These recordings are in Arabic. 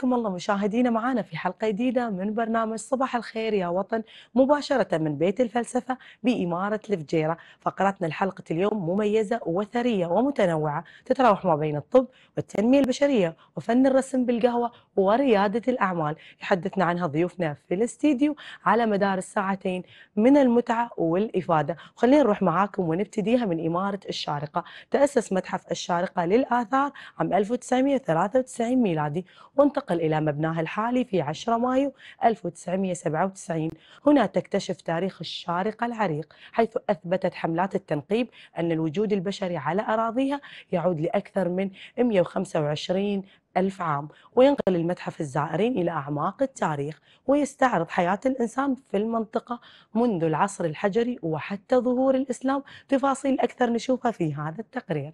حياكم الله مشاهدينا معنا في حلقة جديدة من برنامج صباح الخير يا وطن مباشرة من بيت الفلسفة بإمارة الفجيرة فقراتنا الحلقة اليوم مميزة وثرية ومتنوعة تتراوح ما بين الطب والتنمية البشرية وفن الرسم بالقهوة وريادة الأعمال يحدثنا عنها ضيوفنا في الاستديو على مدار الساعتين من المتعة والإفادة خلينا نروح معاكم ونبتديها من إمارة الشارقة تأسس متحف الشارقة للآثار عام 1993 ميلادي وانتقل تنتقل إلى مبناها الحالي في 10 مايو 1997 هنا تكتشف تاريخ الشارقة العريق حيث أثبتت حملات التنقيب أن الوجود البشري على أراضيها يعود لأكثر من 125 ألف عام وينقل المتحف الزائرين إلى أعماق التاريخ ويستعرض حياة الإنسان في المنطقة منذ العصر الحجري وحتى ظهور الإسلام تفاصيل أكثر نشوفها في هذا التقرير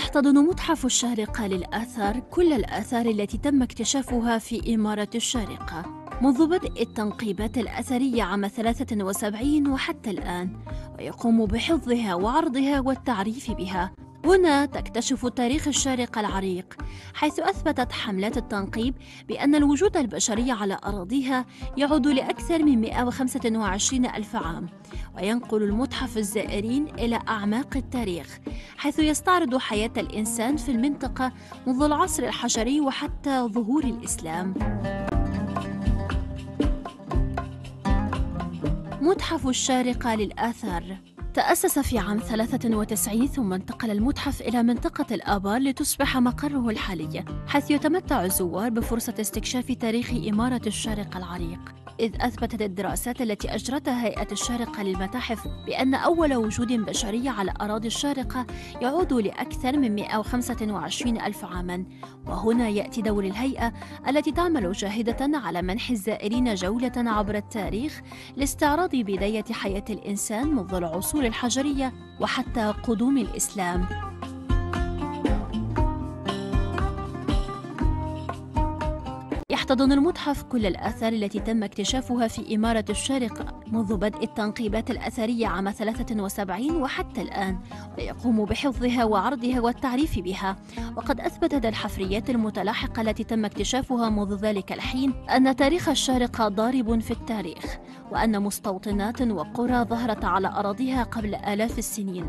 يحتضن متحف الشارقة للآثار كل الآثار التي تم اكتشافها في إمارة الشارقة منذ بدء التنقيبات الأثرية عام 73 وحتى الآن ويقوم بحفظها وعرضها والتعريف بها هنا تكتشف تاريخ الشارقة العريق حيث أثبتت حملات التنقيب بأن الوجود البشري على أراضيها يعود لأكثر من 125 ألف عام وينقل المتحف الزائرين إلى أعماق التاريخ حيث يستعرض حياة الإنسان في المنطقة منذ العصر الحجري وحتى ظهور الإسلام متحف الشارقة للآثار تأسس في عام 93 ثم انتقل المتحف إلى منطقة الآبار لتصبح مقره الحالي حيث يتمتع الزوار بفرصة استكشاف تاريخ إمارة الشارق العريق إذ أثبتت الدراسات التي أجرتها هيئة الشارقة للمتاحف بأن أول وجود بشري على أراضي الشارقة يعود لأكثر من 125 ألف عاماً وهنا يأتي دور الهيئة التي تعمل جاهدة على منح الزائرين جولة عبر التاريخ لاستعراض بداية حياة الإنسان منذ العصور الحجرية وحتى قدوم الإسلام يحتضن المتحف كل الآثار التي تم اكتشافها في إمارة الشارقة منذ بدء التنقيبات الأثرية عام 73 وحتى الآن ويقوم بحفظها وعرضها والتعريف بها وقد أثبتت الحفريات المتلاحقة التي تم اكتشافها منذ ذلك الحين أن تاريخ الشارقة ضارب في التاريخ وأن مستوطنات وقرى ظهرت على أراضيها قبل آلاف السنين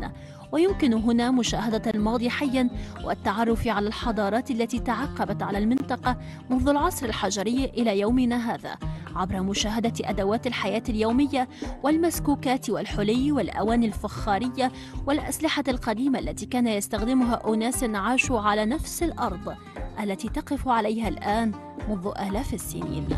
ويمكن هنا مشاهدة الماضي حيا والتعرف على الحضارات التي تعقبت على المنطقة منذ العصر الحجري إلى يومنا هذا عبر مشاهدة أدوات الحياة اليومية والمسكوكات والحلي والأواني الفخارية والأسلحة القديمة التي كان يستخدمها أناس عاشوا على نفس الأرض التي تقف عليها الآن منذ آلاف السنين.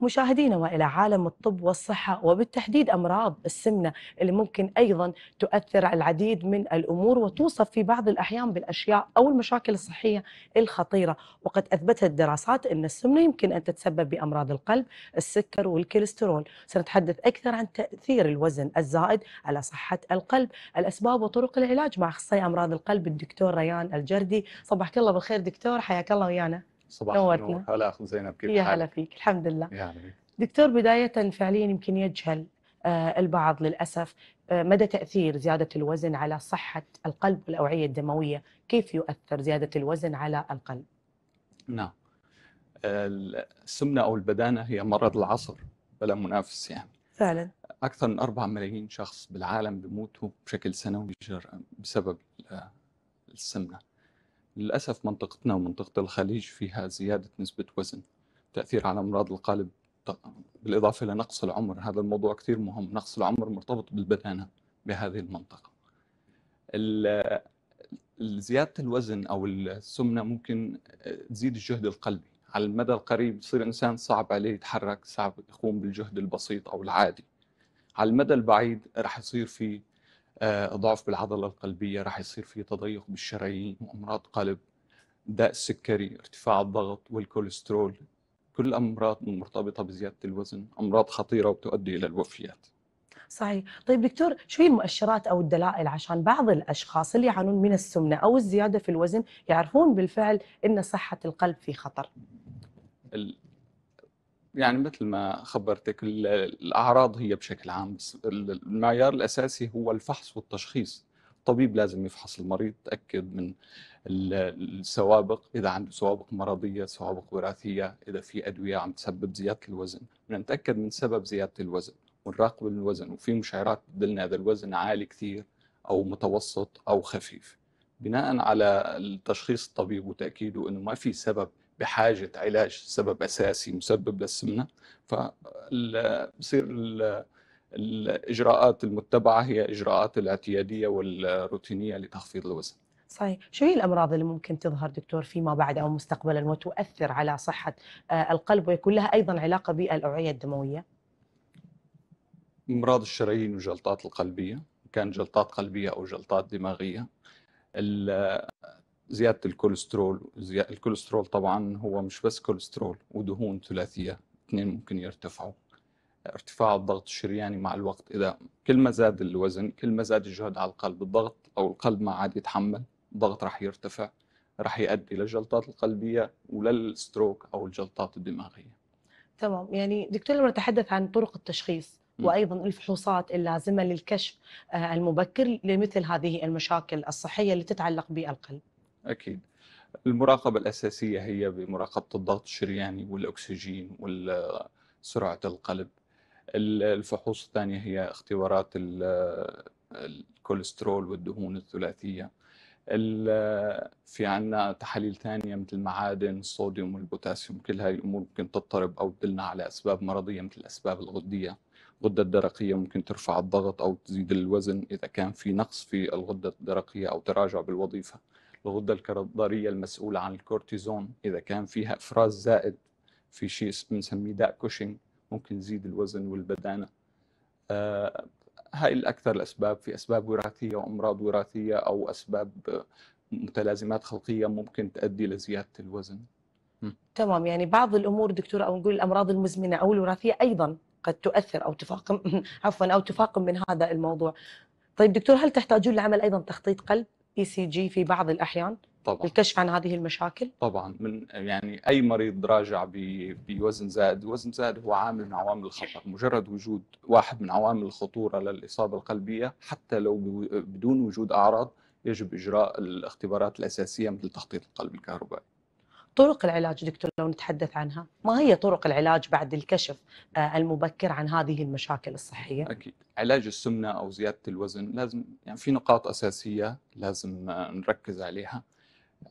مشاهدينا والى عالم الطب والصحه وبالتحديد امراض السمنه اللي ممكن ايضا تؤثر على العديد من الامور وتوصف في بعض الاحيان بالاشياء او المشاكل الصحيه الخطيره وقد اثبتت الدراسات ان السمنه يمكن ان تتسبب بامراض القلب السكر والكوليسترول سنتحدث اكثر عن تاثير الوزن الزائد على صحه القلب الاسباب وطرق العلاج مع اخصائي امراض القلب الدكتور ريان الجردي صباحك الله بالخير دكتور حياك الله ويانا صباح نورتنا هلا اخت زينب كيف حالك؟ يا هلا فيك الحمد لله يا هلا دكتور بدايه فعليا يمكن يجهل آه، البعض للاسف آه، مدى تاثير زياده الوزن على صحه القلب والاوعيه الدمويه، كيف يؤثر زياده الوزن على القلب؟ نعم. السمنه او البدانه هي مرض العصر بلا منافس يعني. فعلا. اكثر من 4 ملايين شخص بالعالم بيموتوا بشكل سنوي بسبب السمنه. للأسف منطقتنا ومنطقة الخليج فيها زيادة نسبة وزن تأثير على أمراض القلب بالإضافة لنقص العمر هذا الموضوع كثير مهم نقص العمر مرتبط بالبدانة بهذه المنطقة زيادة الوزن أو السمنة ممكن آه، تزيد الجهد القلبي على المدى القريب يصير الإنسان صعب عليه يتحرك صعب يقوم بالجهد البسيط أو العادي على المدى البعيد راح يصير في آه، ضعف بالعضله القلبيه راح يصير في تضيق بالشرايين وأمراض قلب داء السكري ارتفاع الضغط والكوليسترول كل امراض مرتبطه بزياده الوزن امراض خطيره وتؤدي الى الوفيات صحيح طيب دكتور شو هي المؤشرات او الدلائل عشان بعض الاشخاص اللي يعانون من السمنه او الزياده في الوزن يعرفون بالفعل ان صحه القلب في خطر يعني مثل ما خبرتك الاعراض هي بشكل عام بس المعيار الاساسي هو الفحص والتشخيص الطبيب لازم يفحص المريض يتاكد من السوابق اذا عنده سوابق مرضيه سوابق وراثيه اذا في ادويه عم تسبب زياده الوزن نتاكد من سبب زياده الوزن ونراقب الوزن وفي مشعرات بدلنا اذا الوزن عالي كثير او متوسط او خفيف بناء على التشخيص الطبيب وتاكيده انه ما في سبب بحاجه علاج سبب اساسي مسبب للسمنه فبصير الاجراءات المتبعه هي اجراءات الاعتياديه والروتينيه لتخفيض الوزن. صحيح، شو هي الامراض اللي ممكن تظهر دكتور فيما بعد او مستقبلا وتؤثر على صحه آه، القلب ويكون لها ايضا علاقه بالاوعيه الدمويه؟ امراض الشرايين والجلطات القلبيه، كان جلطات قلبيه او جلطات دماغيه. زياده الكوليسترول زيادة الكوليسترول طبعا هو مش بس كوليسترول ودهون ثلاثيه اثنين ممكن يرتفعوا ارتفاع الضغط الشرياني مع الوقت اذا كل ما زاد الوزن كل ما زاد الجهد على القلب الضغط او القلب ما عاد يتحمل الضغط راح يرتفع راح يؤدي للجلطات القلبيه وللستروك او الجلطات الدماغيه تمام يعني دكتور لما نتحدث عن طرق التشخيص وايضا الفحوصات اللازمه للكشف آه، المبكر لمثل هذه المشاكل الصحيه اللي تتعلق بالقلب اكيد المراقبه الاساسيه هي بمراقبه الضغط الشرياني والاكسجين وسرعه القلب الفحوص الثانيه هي اختبارات الكوليسترول والدهون الثلاثيه في عنا تحاليل ثانية مثل المعادن الصوديوم والبوتاسيوم كل هاي الأمور ممكن تضطرب أو تدلنا على أسباب مرضية مثل الأسباب الغدية الغدة الدرقية ممكن ترفع الضغط أو تزيد الوزن إذا كان في نقص في الغدة الدرقية أو تراجع بالوظيفة الغده الكظريه المسؤوله عن الكورتيزون اذا كان فيها افراز زائد في شيء بنسميه داء كوشنج ممكن يزيد الوزن والبدانه آه هاي الاكثر الاسباب في اسباب وراثيه وامراض وراثيه او اسباب متلازمات خلقيه ممكن تؤدي لزياده الوزن تمام يعني بعض الامور دكتور او نقول الامراض المزمنه او الوراثيه ايضا قد تؤثر او تفاقم عفوا او تفاقم من هذا الموضوع طيب دكتور هل تحتاجون لعمل ايضا تخطيط قلب اي سي جي في بعض الاحيان طبعا للكشف عن هذه المشاكل طبعا من يعني اي مريض راجع بوزن زائد وزن زائد هو عامل من عوامل الخطر مجرد وجود واحد من عوامل الخطوره للاصابه القلبيه حتى لو بدون وجود اعراض يجب اجراء الاختبارات الاساسيه مثل تخطيط القلب الكهربائي طرق العلاج دكتور لو نتحدث عنها ما هي طرق العلاج بعد الكشف آه، المبكر عن هذه المشاكل الصحية؟ أكيد علاج السمنة أو زيادة الوزن لازم يعني في نقاط أساسية لازم آه، نركز عليها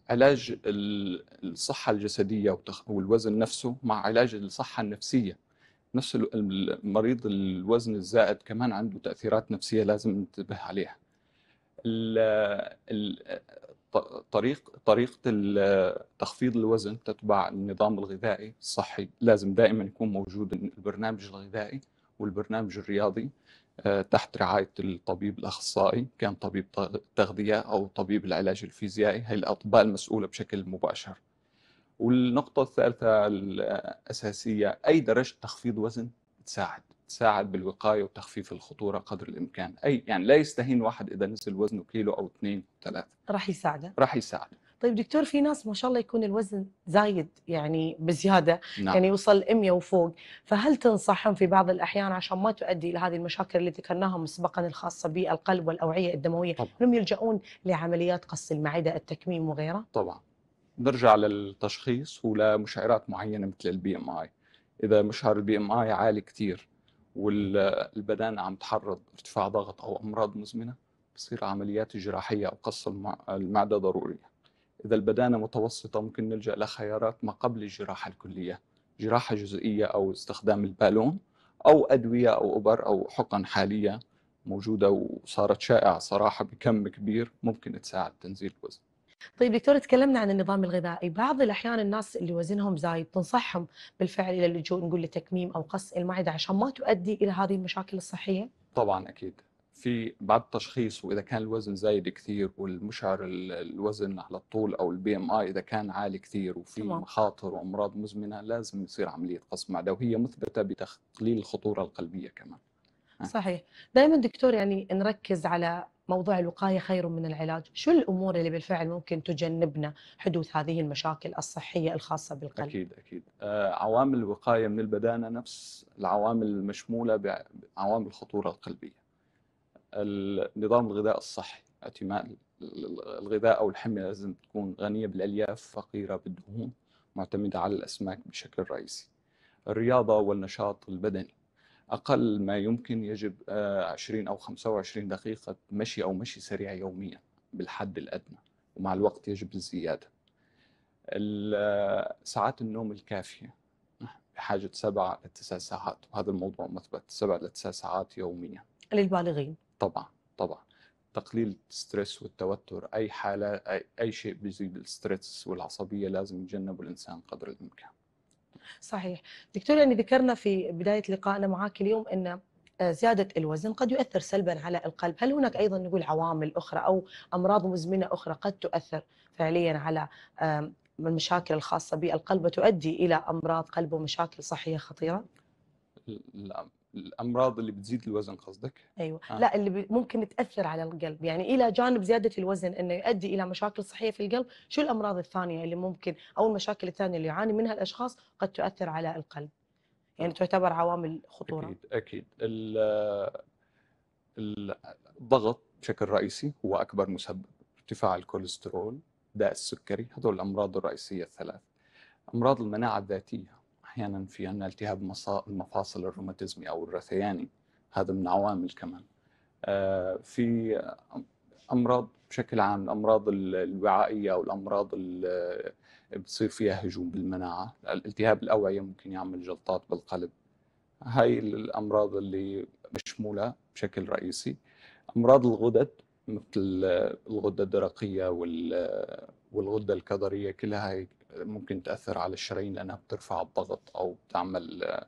علاج الصحة الجسدية والوزن نفسه مع علاج الصحة النفسية نفس المريض الوزن الزائد كمان عنده تأثيرات نفسية لازم ننتبه عليها طريق طريقه تخفيض الوزن تتبع النظام الغذائي الصحي لازم دائما يكون موجود البرنامج الغذائي والبرنامج الرياضي آه، تحت رعايه الطبيب الاخصائي كان طبيب تغذيه او طبيب العلاج الفيزيائي هي الاطباء المسؤوله بشكل مباشر والنقطه الثالثه الاساسيه اي درجه تخفيض وزن تساعد تساعد بالوقايه وتخفيف الخطوره قدر الامكان اي يعني لا يستهين واحد اذا نزل وزنه كيلو او اثنين او ثلاثه راح يساعده راح يساعده طيب دكتور في ناس ما شاء الله يكون الوزن زايد يعني بزياده نعم. يعني يوصل 100 وفوق فهل تنصحهم في بعض الاحيان عشان ما تؤدي الى هذه المشاكل اللي ذكرناها مسبقا الخاصه بالقلب والاوعيه الدمويه طبعا. انهم يلجؤون لعمليات قص المعده التكميم وغيره طبعا نرجع للتشخيص ولمشعرات معينه مثل البي ام اي اذا مشعر البي ام اي عالي كثير والبدان عم تحرض ارتفاع ضغط أو أمراض مزمنة بصير عمليات جراحية أو قص المعدة ضرورية إذا البدانة متوسطة ممكن نلجأ لخيارات ما قبل الجراحة الكلية جراحة جزئية أو استخدام البالون أو أدوية أو أبر أو حقن حالية موجودة وصارت شائعة صراحة بكم كبير ممكن تساعد تنزيل الوزن طيب دكتور تكلمنا عن النظام الغذائي بعض الأحيان الناس اللي وزنهم زايد تنصحهم بالفعل إلى اللجوء نقول لتكميم أو قص المعدة عشان ما تؤدي إلى هذه المشاكل الصحية طبعا أكيد في بعد التشخيص واذا كان الوزن زايد كثير والمشعر الوزن على الطول او البي ام اي اذا كان عالي كثير وفي طبعا. مخاطر وامراض مزمنه لازم يصير عمليه قص معده وهي مثبته بتقليل الخطوره القلبيه كمان صحيح دائما دكتور يعني نركز على موضوع الوقايه خير من العلاج، شو الامور اللي بالفعل ممكن تجنبنا حدوث هذه المشاكل الصحيه الخاصه بالقلب؟ اكيد اكيد، آه، عوامل الوقايه من البدانه نفس العوامل المشموله بعوامل الخطوره القلبيه. النظام الغذاء الصحي، اعتماد الغذاء او الحميه لازم تكون غنيه بالالياف، فقيره بالدهون، معتمده على الاسماك بشكل رئيسي. الرياضه والنشاط البدني. أقل ما يمكن يجب 20 آه، أو 25 دقيقة مشي أو مشي سريع يوميا بالحد الأدنى ومع الوقت يجب الزيادة آه، ساعات النوم الكافية بحاجة سبع لتسع ساعات وهذا الموضوع مثبت سبع لتسع ساعات يوميا للبالغين طبعا طبعا تقليل الستريس والتوتر أي حالة أي, أي شيء بيزيد الستريس والعصبية لازم يتجنبه الإنسان قدر الإمكان صحيح دكتور يعني ذكرنا في بداية لقائنا معك اليوم أن آه، زيادة الوزن قد يؤثر سلبا على القلب هل هناك أيضا نقول عوامل أخرى أو أمراض مزمنة أخرى قد تؤثر فعليا على المشاكل الخاصة بالقلب وتؤدي إلى أمراض قلب ومشاكل صحية خطيرة؟ لا الامراض اللي بتزيد الوزن قصدك ايوه آه. لا اللي ممكن تاثر على القلب يعني الى جانب زياده الوزن انه يؤدي الى مشاكل صحيه في القلب شو الامراض الثانيه اللي ممكن او المشاكل الثانيه اللي يعاني منها الاشخاص قد تؤثر على القلب يعني آه. تعتبر عوامل خطوره اكيد اكيد الضغط بشكل رئيسي هو اكبر مسبب ارتفاع الكوليسترول داء السكري هذول الامراض الرئيسيه الثلاث امراض المناعه الذاتيه احيانا في عندنا التهاب المفاصل الروماتيزمي او الرثياني هذا من عوامل كمان آه، في امراض بشكل عام الامراض الوعائيه او الامراض اللي بتصير فيها هجوم بالمناعه التهاب الاوعيه ممكن يعمل جلطات بالقلب هاي الامراض اللي مشموله بشكل رئيسي امراض الغدد مثل الغده الدرقيه والغده الكظريه كلها هاي ممكن تأثر على الشرايين لأنها بترفع الضغط أو بتعمل آه،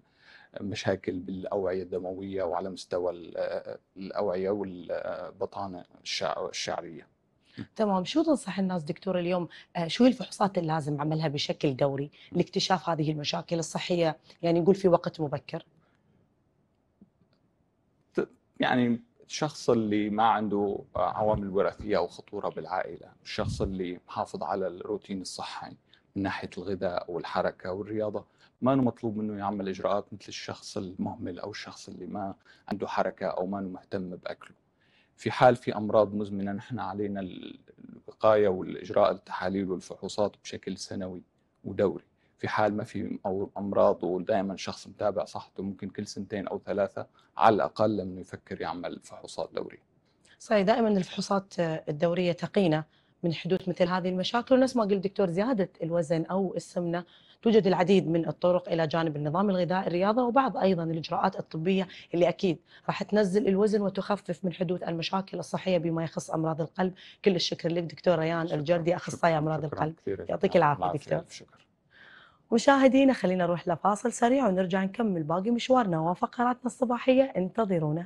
مشاكل بالأوعية الدموية وعلى مستوى آه، آه، الأوعية والبطانة الشعرية تمام شو تنصح الناس دكتور اليوم شو الفحوصات اللي لازم عملها بشكل دوري لاكتشاف هذه المشاكل الصحية يعني نقول في وقت مبكر يعني الشخص اللي ما عنده عوامل وراثيه او خطوره بالعائله، الشخص اللي محافظ على الروتين الصحي، من ناحيه الغذاء والحركه والرياضه ما مطلوب منه يعمل اجراءات مثل الشخص المهمل او الشخص اللي ما عنده حركه او ما مهتم باكله في حال في امراض مزمنه نحن علينا الوقايه والاجراء التحاليل والفحوصات بشكل سنوي ودوري في حال ما في امراض ودائما شخص متابع صحته ممكن كل سنتين او ثلاثه على الاقل انه يفكر يعمل فحوصات دوريه صحيح دائما الفحوصات الدوريه تقينا من حدوث مثل هذه المشاكل ونفس ما قلت دكتور زيادة الوزن أو السمنة توجد العديد من الطرق إلى جانب النظام الغذائي الرياضة وبعض أيضا الإجراءات الطبية اللي أكيد راح تنزل الوزن وتخفف من حدوث المشاكل الصحية بما يخص أمراض القلب كل الشكر لك دكتور ريان الجردي أخصائي أمراض القلب يعطيك العافية دكتور شكرا مشاهدينا خلينا نروح لفاصل سريع ونرجع نكمل باقي مشوارنا وفقراتنا الصباحية انتظرونا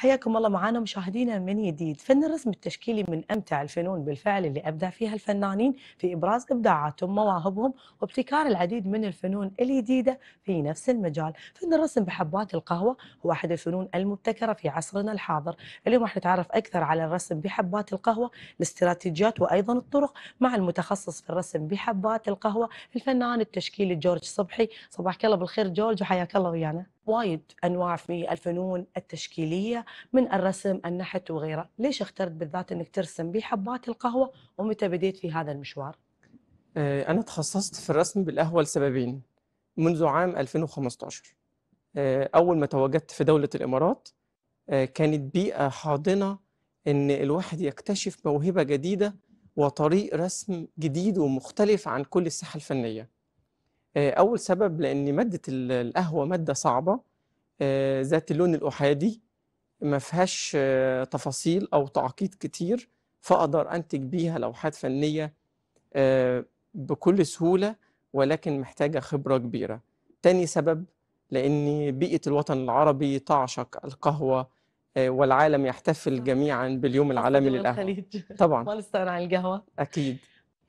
حياكم الله معنا مشاهدينا من جديد فن الرسم التشكيلي من أمتع الفنون بالفعل اللي أبدع فيها الفنانين في إبراز إبداعاتهم مواهبهم وابتكار العديد من الفنون الجديدة في نفس المجال فن الرسم بحبات القهوة هو أحد الفنون المبتكرة في عصرنا الحاضر اليوم راح نتعرف أكثر على الرسم بحبات القهوة الاستراتيجيات وأيضا الطرق مع المتخصص في الرسم بحبات القهوة الفنان التشكيلي جورج صبحي صباحك الله بالخير جورج وحياك الله ويانا وايد انواع في الفنون التشكيليه من الرسم، النحت وغيره، ليش اخترت بالذات انك ترسم بحبات القهوه ومتى بديت في هذا المشوار؟ آه، انا تخصصت في الرسم بالقهوه لسببين منذ عام 2015 آه، اول ما تواجدت في دوله الامارات آه، كانت بيئه حاضنه ان الواحد يكتشف موهبه جديده وطريق رسم جديد ومختلف عن كل الساحه الفنيه آه، اول سبب لان ماده القهوه ماده صعبه آه، ذات اللون الاحادي ما فيهاش آه، تفاصيل او تعقيد كتير فاقدر انتج بيها لوحات فنيه بكل سهوله ولكن محتاجه خبره كبيره تاني سبب لان بيئه الوطن العربي تعشق القهوه والعالم يحتفل جميعا باليوم العالمي للقهوه طبعا ما نستغنى عن القهوه اكيد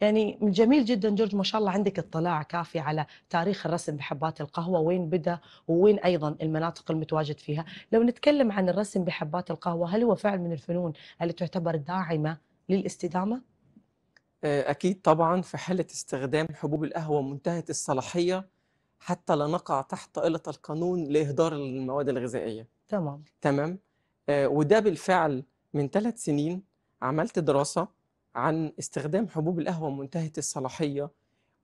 يعني من جميل جدا جورج ما شاء الله عندك اطلاع كافي على تاريخ الرسم بحبات القهوه وين بدا ووين ايضا المناطق المتواجد فيها لو نتكلم عن الرسم بحبات القهوه هل هو فعل من الفنون اللي تعتبر داعمه للاستدامه آه، اكيد طبعا في حاله استخدام حبوب القهوه منتهيه الصلاحيه حتى لا نقع تحت طائله القانون لإهدار المواد الغذائية تمام تمام آه، وده بالفعل من ثلاث سنين عملت دراسة عن استخدام حبوب القهوة منتهية الصلاحية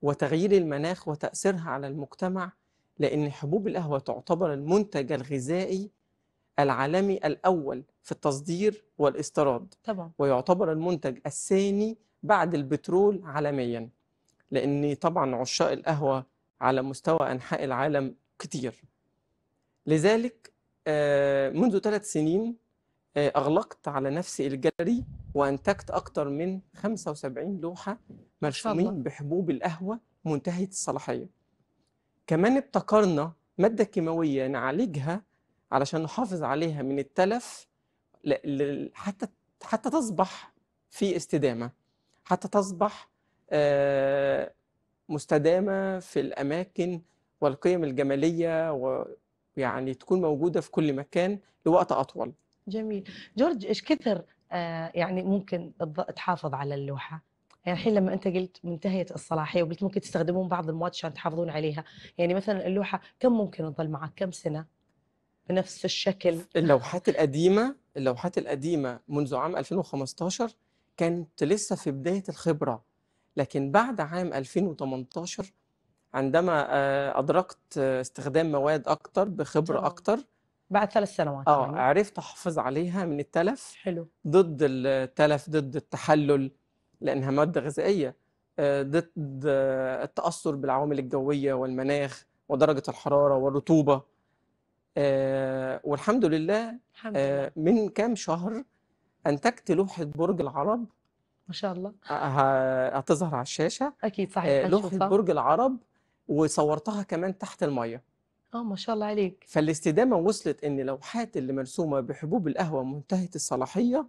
وتغيير المناخ وتأثيرها على المجتمع لأن حبوب القهوة تعتبر المنتج الغذائي العالمي الأول في التصدير والاستيراد طبعا ويعتبر المنتج الثاني بعد البترول عالميا لأن طبعا عشاق القهوة على مستوى أنحاء العالم كتير لذلك آه، منذ ثلاث سنين آه، أغلقت على نفسي الجاليري وانتجت اكثر من 75 لوحه مرسومين بحبوب القهوه منتهيه الصلاحيه كمان ابتكرنا ماده كيماويه نعالجها علشان نحافظ عليها من التلف حتى حتى تصبح في استدامه حتى تصبح آه، مستدامه في الاماكن والقيم الجماليه ويعني تكون موجوده في كل مكان لوقت اطول جميل جورج ايش كثر آه، يعني ممكن تحافظ على اللوحه يعني الحين لما انت قلت منتهيه الصلاحيه وقلت ممكن تستخدمون بعض المواد عشان تحافظون عليها يعني مثلا اللوحه كم ممكن تظل معك كم سنه بنفس الشكل اللوحات القديمه اللوحات القديمه منذ عام 2015 كانت لسه في بدايه الخبره لكن بعد عام 2018 عندما آه، ادركت آه، استخدام مواد اكتر بخبره اكتر بعد ثلاث سنوات اه يعني. عرفت احافظ عليها من التلف حلو ضد التلف ضد التحلل لانها ماده غذائيه آه، ضد التاثر بالعوامل الجويه والمناخ ودرجه الحراره والرطوبه آه، والحمد لله الحمد آه، من كام شهر انتجت لوحه برج العرب ما شاء الله هتظهر على الشاشه اكيد صحيح لوحه برج العرب وصورتها كمان تحت الميه اه ما شاء الله عليك فالاستدامه وصلت ان لوحات اللي مرسومه بحبوب القهوه منتهيه الصلاحيه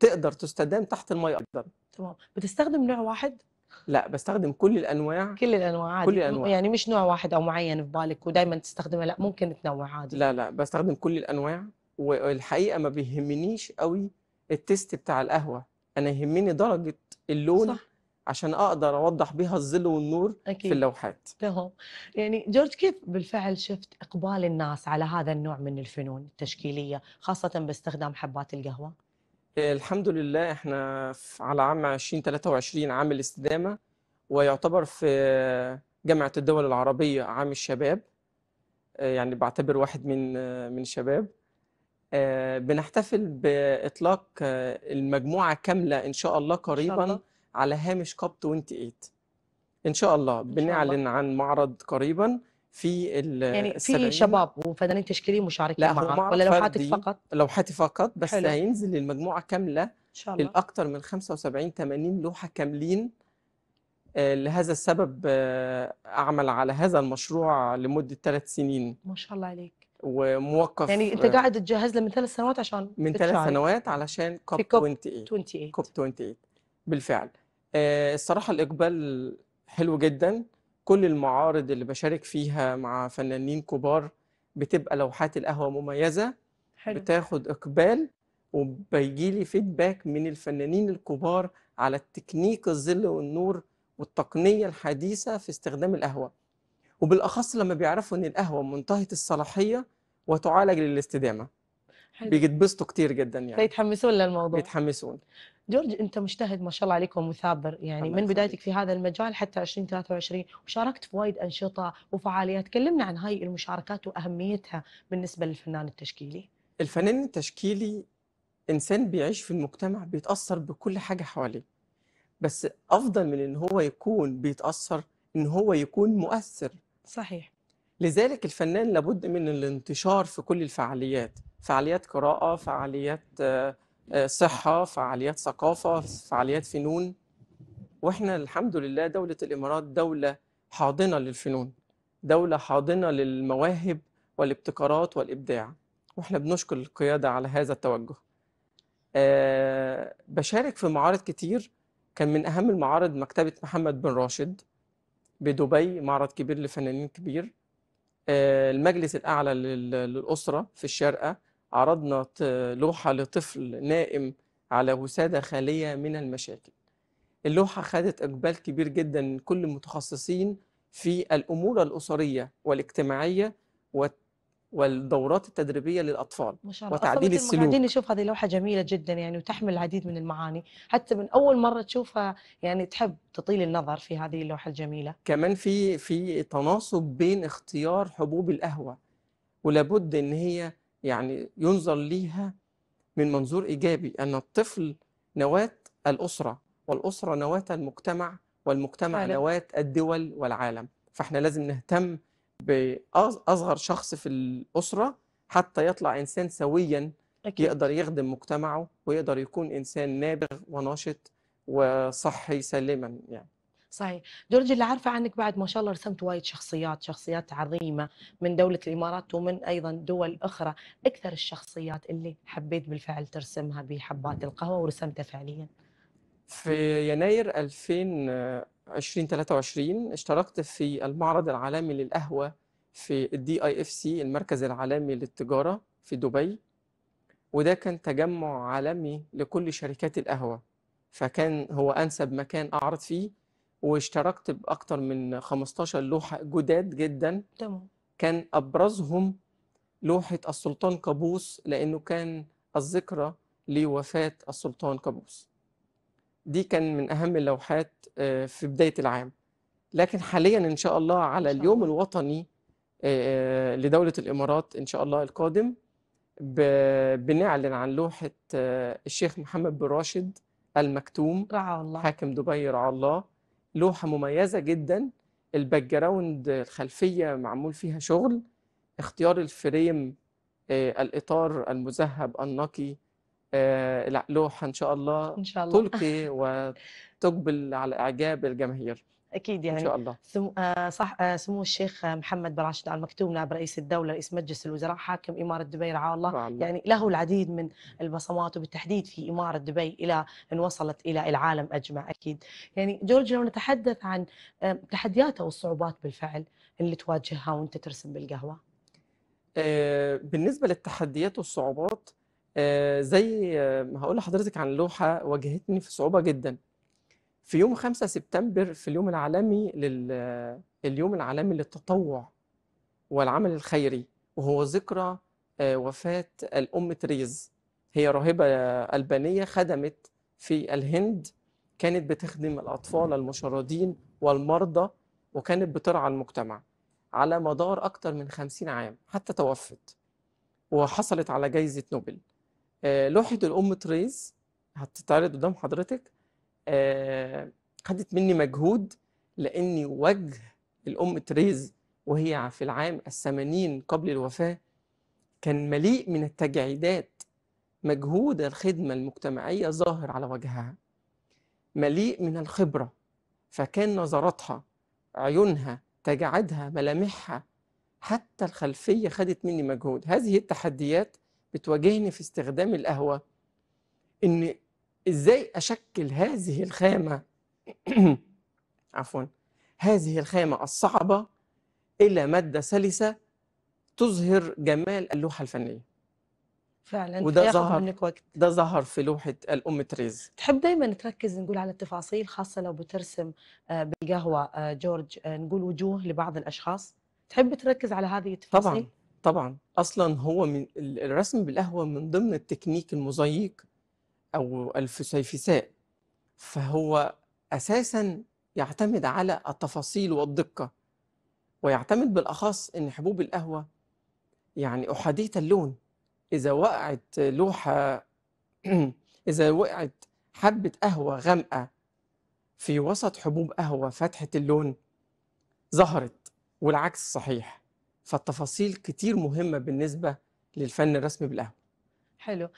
تقدر تستدام تحت الميه ايضا تمام بتستخدم نوع واحد لا بستخدم كل الانواع كل الانواع عادي كل الانواع يعني مش نوع واحد او معين في بالك ودايما تستخدمها لا ممكن تنوع عادي لا لا بستخدم كل الانواع والحقيقه ما بيهمنيش قوي التيست بتاع القهوه انا يهمني درجه اللون صح. عشان اقدر اوضح بيها الظل والنور أكيد. في اللوحات تمام يعني جورج كيف بالفعل شفت اقبال الناس على هذا النوع من الفنون التشكيليه خاصه باستخدام حبات القهوه الحمد لله احنا على عام 2023 عام الاستدامه ويعتبر في جامعه الدول العربيه عام الشباب آه، يعني بعتبر واحد من آه، من الشباب آه، بنحتفل باطلاق المجموعه كامله ان شاء الله قريبا إن شاء الله. على هامش كاب 28 ان شاء الله بنعلن عن معرض قريبا في ال يعني في شباب وفنانين تشكيلين مشاركين معاك معك ولا لوحاتك فقط؟ لوحاتي فقط بس حلو. هينزل المجموعه كامله ان شاء الله للاكثر من 75 80 لوحه كاملين آه، لهذا السبب آه، اعمل على هذا المشروع لمده ثلاث سنين ما شاء الله عليك وموقف يعني انت آه، قاعد تجهز له من ثلاث سنوات عشان من ثلاث سنوات علشان كوب 28 كوب 28 بالفعل آه، الصراحة الإقبال حلو جدا كل المعارض اللي بشارك فيها مع فنانين كبار بتبقى لوحات القهوة مميزة حلو بتاخد إقبال وبيجي لي فيدباك من الفنانين الكبار على التكنيك الظل والنور والتقنية الحديثة في استخدام القهوة وبالأخص لما بيعرفوا إن القهوة منتهية الصلاحية وتعالج للاستدامة بيتبسطوا كتير جدا يعني بيتحمسون للموضوع بيتحمسون جورج انت مجتهد ما شاء الله عليك ومثابر يعني من بدايتك في هذا المجال حتى 2023 وشاركت في وايد انشطه وفعاليات كلمنا عن هاي المشاركات واهميتها بالنسبه للفنان التشكيلي الفنان التشكيلي انسان بيعيش في المجتمع بيتاثر بكل حاجه حواليه بس افضل من ان هو يكون بيتاثر ان هو يكون مؤثر صحيح لذلك الفنان لابد من الانتشار في كل الفعاليات فعاليات قراءة فعاليات آه، آه، صحة فعاليات ثقافة فعاليات فنون وإحنا الحمد لله دولة الإمارات دولة حاضنة للفنون دولة حاضنة للمواهب والابتكارات والإبداع وإحنا بنشكر القيادة على هذا التوجه أه بشارك في معارض كتير كان من أهم المعارض مكتبة محمد بن راشد بدبي معرض كبير لفنانين كبير آه، المجلس الأعلى للأسرة في الشارقة عرضنا لوحة لطفل نائم على وسادة خالية من المشاكل اللوحة خدت إقبال كبير جدا من كل المتخصصين في الأمور الأسرية والاجتماعية والدورات التدريبية للأطفال ما شاء الله. وتعديل السلوك قاعدين نشوف هذه اللوحة جميلة جدا يعني وتحمل العديد من المعاني حتى من أول مرة تشوفها يعني تحب تطيل النظر في هذه اللوحة الجميلة كمان في في تناسب بين اختيار حبوب القهوة ولابد إن هي يعني ينظر ليها من منظور إيجابي أن الطفل نواة الأسرة والأسرة نواة المجتمع والمجتمع نواة الدول والعالم فإحنا لازم نهتم بأصغر شخص في الأسرة حتى يطلع إنسان سويا أكيد. يقدر يخدم مجتمعه ويقدر يكون إنسان نابغ وناشط وصحي سالما يعني صحيح درج اللي عارفه عنك بعد ما شاء الله رسمت وايد شخصيات شخصيات عظيمه من دوله الامارات ومن ايضا دول اخرى اكثر الشخصيات اللي حبيت بالفعل ترسمها بحبات القهوه ورسمتها فعليا في يناير 2023 اشتركت في المعرض العالمي للقهوه في الدي اي اف سي المركز العالمي للتجاره في دبي وده كان تجمع عالمي لكل شركات القهوه فكان هو انسب مكان اعرض فيه واشتركت باكثر من 15 لوحه جداد جدا تمام كان ابرزهم لوحه السلطان قابوس لانه كان الذكرى لوفاه السلطان قابوس دي كان من اهم اللوحات آه، في بدايه العام لكن حاليا ان شاء الله على اليوم الوطني آه، آه، لدوله الامارات ان شاء الله القادم بنعلن عن لوحه الشيخ محمد بن راشد المكتوم رعاه الله حاكم دبي رعاه الله لوحه مميزه جدا الباك جراوند الخلفيه معمول فيها شغل اختيار الفريم آه الاطار المذهب النقي آه لوحه ان شاء الله ان شاء الله تلقي وتقبل على اعجاب الجماهير اكيد يعني ان شاء الله سم... آه صح آه سمو الشيخ محمد بن راشد ال مكتوم نائب رئيس الدوله رئيس مجلس الوزراء حاكم اماره دبي رعاه الله يعني له العديد من البصمات وبالتحديد في اماره دبي الى ان وصلت الى العالم اجمع اكيد يعني جورج لو نتحدث عن آه تحدياتها والصعوبات بالفعل اللي تواجهها وانت ترسم بالقهوه آه، بالنسبه للتحديات والصعوبات آه، زي ما آه، هقول لحضرتك عن لوحه واجهتني في صعوبه جدا في يوم 5 سبتمبر في اليوم العالمي لل اليوم العالمي للتطوع والعمل الخيري وهو ذكرى آه، وفاة الأم تريز هي راهبة ألبانية خدمت في الهند كانت بتخدم الأطفال المشردين والمرضى وكانت بترعى المجتمع على مدار أكثر من خمسين عام حتى توفت وحصلت على جائزة نوبل آه، لوحة الأم تريز هتتعرض قدام حضرتك آه، خدت مني مجهود لاني وجه الام تريز وهي في العام الثمانين قبل الوفاه كان مليء من التجعيدات مجهود الخدمه المجتمعيه ظاهر على وجهها مليء من الخبره فكان نظراتها عيونها تجاعدها ملامحها حتى الخلفيه خدت مني مجهود هذه التحديات بتواجهني في استخدام القهوه ان ازاي اشكل هذه الخامه عفوا هذه الخامه الصعبه الى ماده سلسه تظهر جمال اللوحه الفنيه فعلا وده ظهر منك وقت ده ظهر في لوحه الام تريز تحب دايما تركز نقول على التفاصيل خاصه لو بترسم آه، بالقهوه آه، جورج آه، نقول وجوه لبعض الاشخاص تحب تركز على هذه التفاصيل طبعا طبعا اصلا هو من الرسم بالقهوه من ضمن التكنيك المزيق أو الفسيفساء فهو أساسا يعتمد على التفاصيل والدقة ويعتمد بالأخص أن حبوب القهوة يعني أحادية اللون إذا وقعت لوحة إذا وقعت حبة قهوة غامقة في وسط حبوب قهوة فاتحة اللون ظهرت والعكس صحيح فالتفاصيل كتير مهمة بالنسبة للفن الرسمي بالقهوة حلو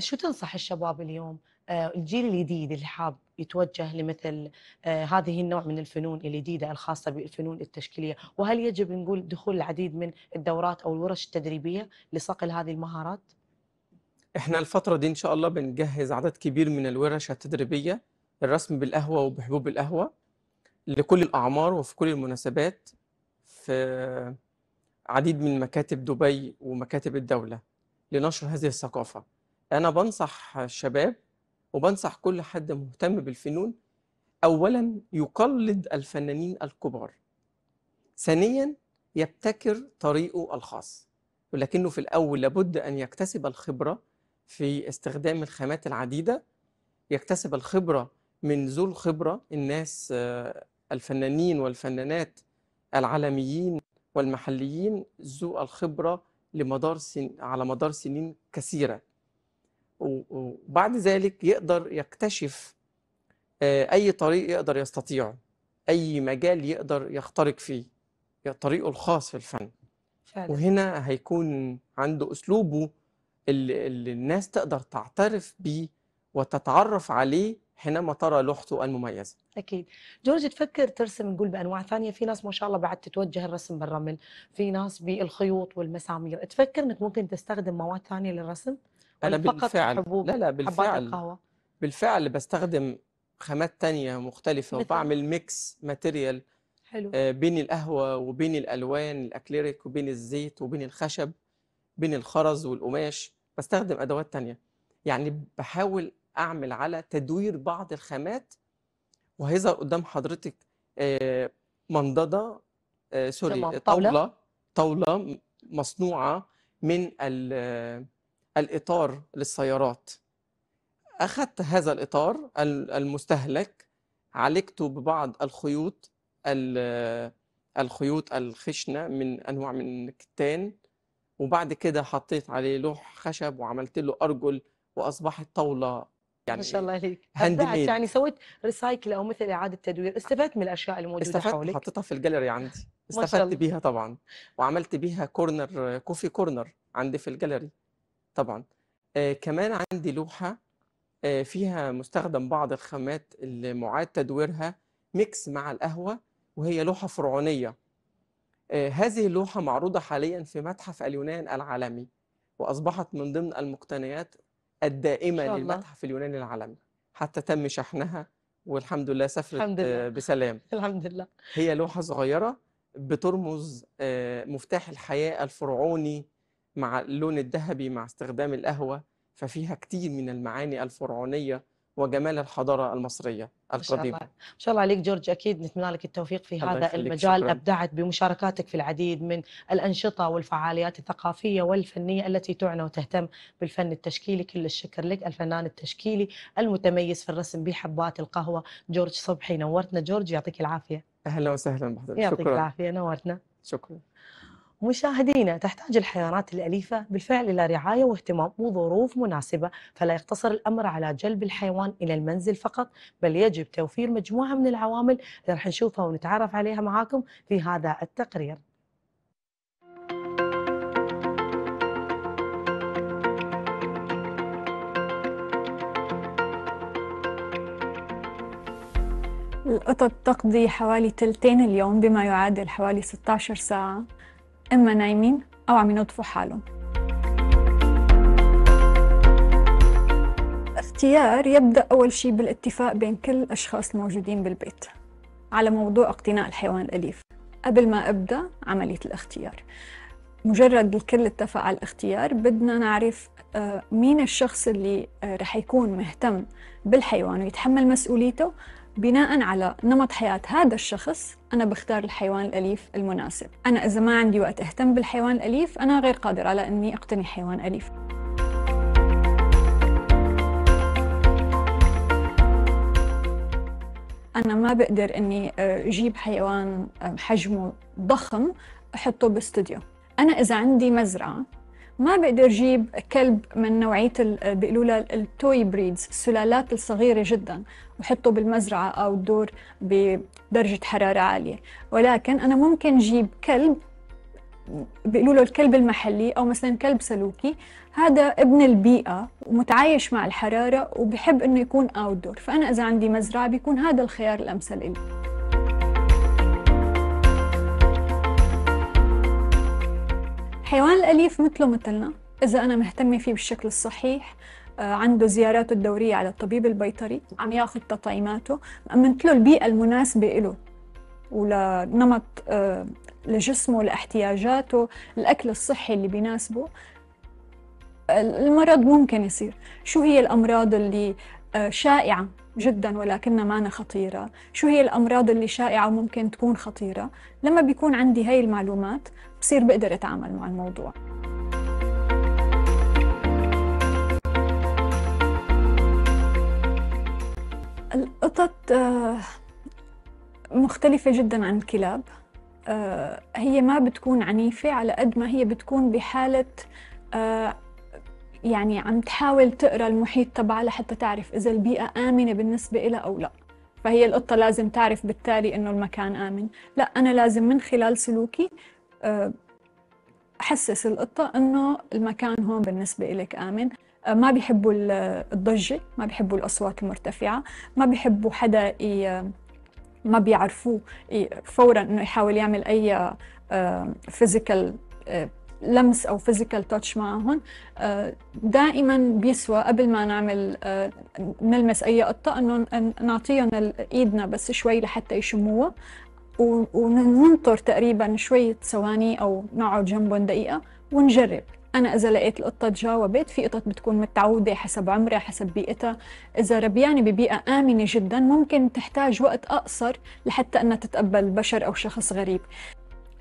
شو تنصح الشباب اليوم آه، الجيل الجديد اللي حاب يتوجه لمثل آه، هذه النوع من الفنون الجديدة الخاصة بالفنون التشكيلية وهل يجب نقول دخول العديد من الدورات أو الورش التدريبية لصقل هذه المهارات؟ احنا الفترة دي إن شاء الله بنجهز عدد كبير من الورش التدريبية الرسم بالقهوة وبحبوب القهوة لكل الأعمار وفي كل المناسبات في عديد من مكاتب دبي ومكاتب الدولة لنشر هذه الثقافة أنا بنصح الشباب وبنصح كل حد مهتم بالفنون أولا يقلد الفنانين الكبار ثانيا يبتكر طريقه الخاص ولكنه في الأول لابد أن يكتسب الخبرة في استخدام الخامات العديدة يكتسب الخبرة من ذو الخبرة الناس آه، الفنانين والفنانات العالميين والمحليين ذو الخبرة لمدار سن... على مدار سنين كثيرة وبعد ذلك يقدر يكتشف آه، أي طريق يقدر يستطيعه أي مجال يقدر يخترق فيه طريقه الخاص في الفن فعلا. وهنا هيكون عنده أسلوبه اللي, اللي الناس تقدر تعترف بيه وتتعرف عليه حينما ترى لوحته المميزه. اكيد. جورج تفكر ترسم نقول بانواع ثانيه، في ناس ما شاء الله بعد تتوجه الرسم بالرمل، في ناس بالخيوط والمسامير، تفكر انك ممكن تستخدم مواد ثانيه للرسم؟ أنا بالفعل حبوب لا لا بالفعل بالفعل بستخدم خامات تانية مختلفة مثل. وبعمل ميكس ماتيريال حلو آه، بين القهوة وبين الألوان الأكليريك وبين الزيت وبين الخشب بين الخرز والقماش بستخدم أدوات تانية يعني بحاول أعمل على تدوير بعض الخامات وهيظهر قدام حضرتك آه، منضدة سوري آه، طاولة طاولة مصنوعة من الإطار للسيارات أخذت هذا الإطار المستهلك عالجته ببعض الخيوط الخيوط الخشنة من أنواع من الكتان وبعد كده حطيت عليه لوح خشب وعملت له أرجل وأصبحت طاولة يعني ما شاء الله عليك هاند ميد يعني سويت ريسايكل او مثل اعاده تدوير استفدت من الاشياء الموجوده استفدت حولك حطيتها في الجاليري عندي استفدت بيها طبعا وعملت بيها كورنر كوفي كورنر عندي في الجاليري طبعا آه كمان عندي لوحة آه فيها مستخدم بعض الخامات اللي معاد تدويرها ميكس مع القهوة وهي لوحة فرعونية آه هذه اللوحة معروضة حاليا في متحف اليونان العالمي وأصبحت من ضمن المقتنيات الدائمة للمتحف اليوناني العالمي حتى تم شحنها والحمد لله سافرت الحمد لله. آه، بسلام الحمد لله هي لوحة صغيرة بترمز آه، مفتاح الحياة الفرعوني مع اللون الذهبي مع استخدام القهوة ففيها كتير من المعاني الفرعونية وجمال الحضارة المصرية القديمة ما شاء الله عليك جورج أكيد نتمنى لك التوفيق في هذا المجال شكرا. أبدعت بمشاركاتك في العديد من الأنشطة والفعاليات الثقافية والفنية التي تعنى وتهتم بالفن التشكيلي كل الشكر لك الفنان التشكيلي المتميز في الرسم بحبات القهوة جورج صبحي نورتنا جورج يعطيك العافية أهلا وسهلا بحضرتك يعطيك العافية نورتنا شكرا مشاهدينا تحتاج الحيوانات الأليفة بالفعل إلى رعاية واهتمام وظروف مناسبة فلا يقتصر الأمر على جلب الحيوان إلى المنزل فقط بل يجب توفير مجموعة من العوامل اللي رح نشوفها ونتعرف عليها معاكم في هذا التقرير القطط تقضي حوالي تلتين اليوم بما يعادل حوالي 16 ساعة إما نايمين أو عم ينظفوا حالهم الاختيار يبدأ أول شيء بالاتفاق بين كل الأشخاص الموجودين بالبيت على موضوع اقتناء الحيوان الأليف قبل ما أبدأ عملية الاختيار مجرد الكل اتفق على الاختيار بدنا نعرف آه، مين الشخص اللي آه، رح يكون مهتم بالحيوان ويتحمل مسؤوليته بناء على نمط حياة هذا الشخص أنا بختار الحيوان الأليف المناسب أنا إذا ما عندي وقت أهتم بالحيوان الأليف أنا غير قادر على أني أقتني حيوان أليف أنا ما بقدر أني آه، أجيب حيوان آه، حجمه ضخم أحطه باستوديو أنا إذا عندي مزرعة ما بقدر جيب كلب من نوعيه بيقولوا لها التوي بريدز السلالات الصغيره جدا وحطه بالمزرعه او الدور بدرجه حراره عاليه ولكن انا ممكن اجيب كلب بيقولوا له الكلب المحلي او مثلا كلب سلوكي هذا ابن البيئه ومتعايش مع الحراره وبحب انه يكون اوت دور فانا اذا عندي مزرعه بيكون هذا الخيار الامثل لي حيوان الأليف مثله مثلنا إذا أنا مهتمة فيه بالشكل الصحيح آه، عنده زياراته الدورية على الطبيب البيطري عم ياخذ تطعيماته أمنت له البيئة المناسبة له ولنمط آه، لجسمه لاحتياجاته الأكل الصحي اللي بيناسبه آه، المرض ممكن يصير شو هي الأمراض اللي شائعة جدا ولكنها مانا خطيرة شو هي الأمراض اللي شائعة وممكن تكون خطيرة لما بيكون عندي هاي المعلومات بصير بقدر أتعامل مع الموضوع القطط آه، مختلفة جدا عن الكلاب آه، هي ما بتكون عنيفة على قد ما هي بتكون بحالة آه، يعني عم تحاول تقرا المحيط تبعها لحتى تعرف اذا البيئه امنه بالنسبه لها او لا فهي القطه لازم تعرف بالتالي انه المكان امن لا انا لازم من خلال سلوكي آه، احسس القطه انه المكان هون بالنسبه لك امن آه، ما بيحبوا الضجه ما بيحبوا الاصوات المرتفعه ما بيحبوا حدا ما بيعرفوه فورا انه يحاول يعمل اي فيزيكال آه، لمس او فيزيكال تاتش معهم آه، دائما بيسوى قبل ما نعمل آه، نلمس اي قطه انه نعطيهم ايدنا بس شوي لحتى يشموها وننطر تقريبا شويه ثواني او نقعد جنبهم دقيقه ونجرب انا اذا لقيت القطه تجاوبت في قطط بتكون متعوده حسب عمرها حسب بيئتها اذا ربيانه ببيئه امنه جدا ممكن تحتاج وقت اقصر لحتى انها تتقبل بشر او شخص غريب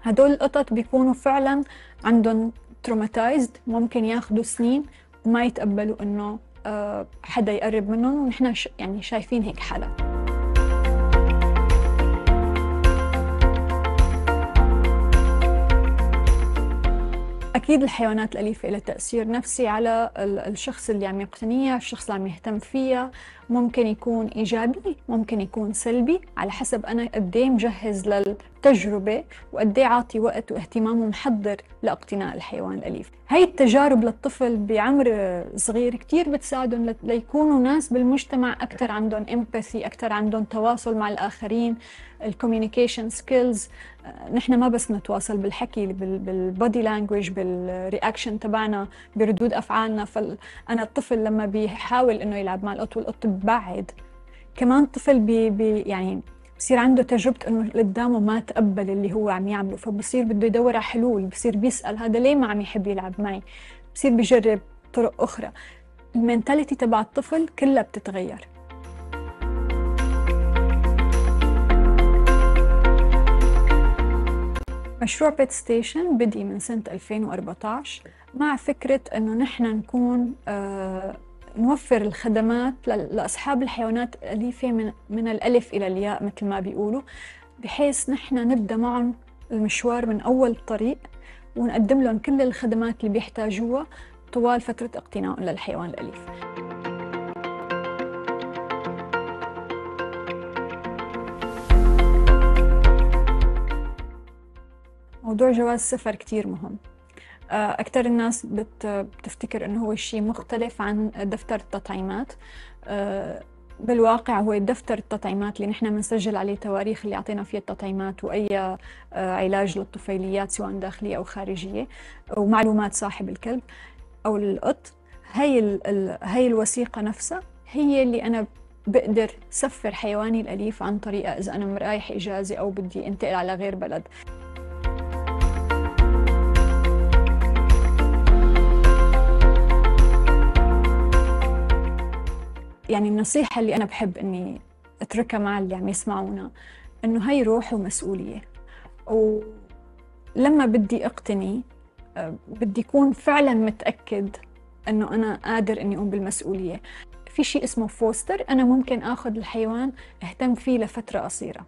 هدول القطط بيكونوا فعلا عندهم تروماتايزد ممكن ياخذوا سنين وما يتقبلوا انه آه، حدا يقرب منهم ونحن يعني شايفين هيك حالات اكيد الحيوانات الاليفه لها تاثير نفسي على الشخص اللي عم يقتنيها الشخص اللي عم يهتم فيها ممكن يكون إيجابي ممكن يكون سلبي على حسب أنا قد إيه مجهز للتجربة وقد إيه عاطي وقت واهتمام ومحضر لاقتناء الحيوان الأليف هاي التجارب للطفل بعمر صغير كثير بتساعدهم ليكونوا ناس بالمجتمع أكثر عندهم امباثي أكثر عندهم تواصل مع الآخرين الكوميونيكيشن آه، سكيلز نحن ما بس نتواصل بالحكي بالبودي لانجوج بالرياكشن تبعنا بردود افعالنا فانا الطفل لما بيحاول انه يلعب مع القط والقط بعد كمان طفل بي بي يعني بصير عنده تجربة انه اللي قدامه ما تقبل اللي هو عم يعمله فبصير بده يدور على حلول بصير بيسأل هذا ليه ما عم يحب يلعب معي بصير بجرب طرق أخرى المينتاليتي تبع الطفل كلها بتتغير مشروع بيت ستيشن بدي من سنة 2014 مع فكرة أنه نحن نكون آه نوفر الخدمات لأصحاب الحيوانات الأليفة من, من الألف إلى الياء مثل ما بيقولوا بحيث نحن نبدأ معهم المشوار من أول الطريق ونقدم لهم كل الخدمات اللي بيحتاجوها طوال فترة اقتناء للحيوان الأليف موضوع جواز السفر كتير مهم آه، أكثر الناس بت بتفتكر إنه هو شيء مختلف عن دفتر التطعيمات آه، بالواقع هو دفتر التطعيمات اللي نحن بنسجل عليه تواريخ اللي اعطينا فيها التطعيمات واي آه، علاج للطفيليات سواء داخليه او خارجيه ومعلومات صاحب الكلب او القط هي ال هي الوثيقه نفسها هي اللي انا بقدر سفر حيواني الاليف عن طريقه اذا انا رايح اجازه او بدي انتقل على غير بلد يعني النصيحة اللي أنا بحب إني أتركها مع اللي عم يسمعونا إنه هي روح ومسؤولية ولما بدي أقتني آه، بدي أكون فعلا متأكد إنه أنا قادر إني أقوم بالمسؤولية في شيء اسمه فوستر أنا ممكن آخذ الحيوان أهتم فيه لفترة قصيرة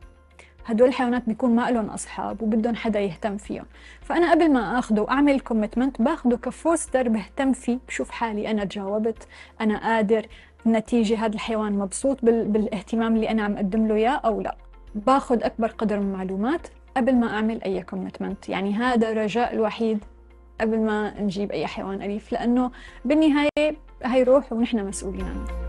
هدول الحيوانات بيكون ما لهم اصحاب وبدهم حدا يهتم فيهم فانا قبل ما اخده واعمل كوميتمنت باخده كفوستر بهتم فيه بشوف حالي انا تجاوبت انا قادر النتيجه هذا الحيوان مبسوط بالاهتمام اللي انا عم اقدم له اياه او لا باخذ اكبر قدر من المعلومات قبل ما اعمل اي كومتمنت يعني هذا الرجاء الوحيد قبل ما نجيب اي حيوان اليف لانه بالنهايه هي روح ونحن مسؤولين عنها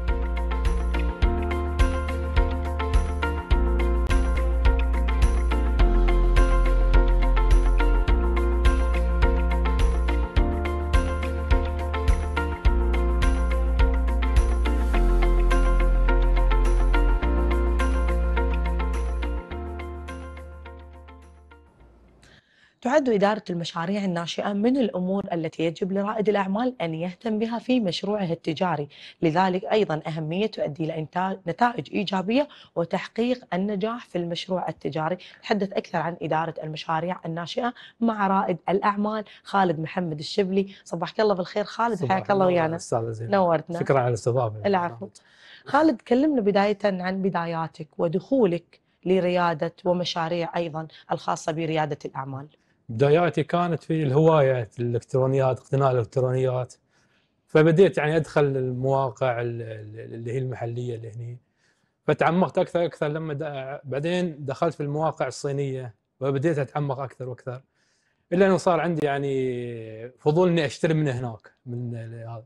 تُعد إدارة المشاريع الناشئة من الأمور التي يجب لرائد الأعمال أن يهتم بها في مشروعه التجاري لذلك أيضا أهمية تؤدي إلى نتائج إيجابية وتحقيق النجاح في المشروع التجاري تحدث أكثر عن إدارة المشاريع الناشئة مع رائد الأعمال خالد محمد الشبلي صباحك الله بالخير خالد حياك الله ويانا نورتنا شكرا على الاستضافة العفو خالد كلمنا بداية عن بداياتك ودخولك لريادة ومشاريع أيضا الخاصة بريادة الأعمال بداياتي كانت في الهوايه الالكترونيات اقتناء الالكترونيات فبديت يعني ادخل المواقع اللي هي المحليه اللي هني فتعمقت اكثر اكثر لما دا بعدين دخلت في المواقع الصينيه وبديت اتعمق اكثر واكثر الا انه صار عندي يعني فضول اني اشتري من هناك من هذا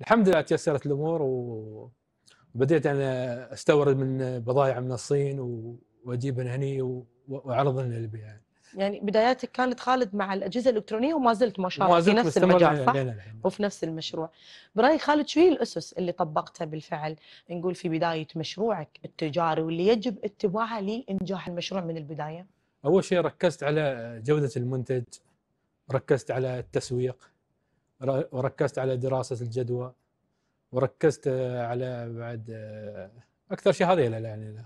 الحمد لله تيسرت الامور وبديت انا استورد من بضائع من الصين واجيبها هني واعرضها للبيع يعني. يعني بداياتك كانت خالد مع الاجهزه الالكترونيه وما زلت ما الله في نفس المجال صح؟ وفي نفس المشروع. برايك خالد شو هي الاسس اللي طبقتها بالفعل نقول في بدايه مشروعك التجاري واللي يجب اتباعها لانجاح المشروع من البدايه؟ اول شيء ركزت على جوده المنتج، ركزت على التسويق، وركزت على دراسه الجدوى، وركزت آه، على بعد آه، اكثر شيء هذه يعني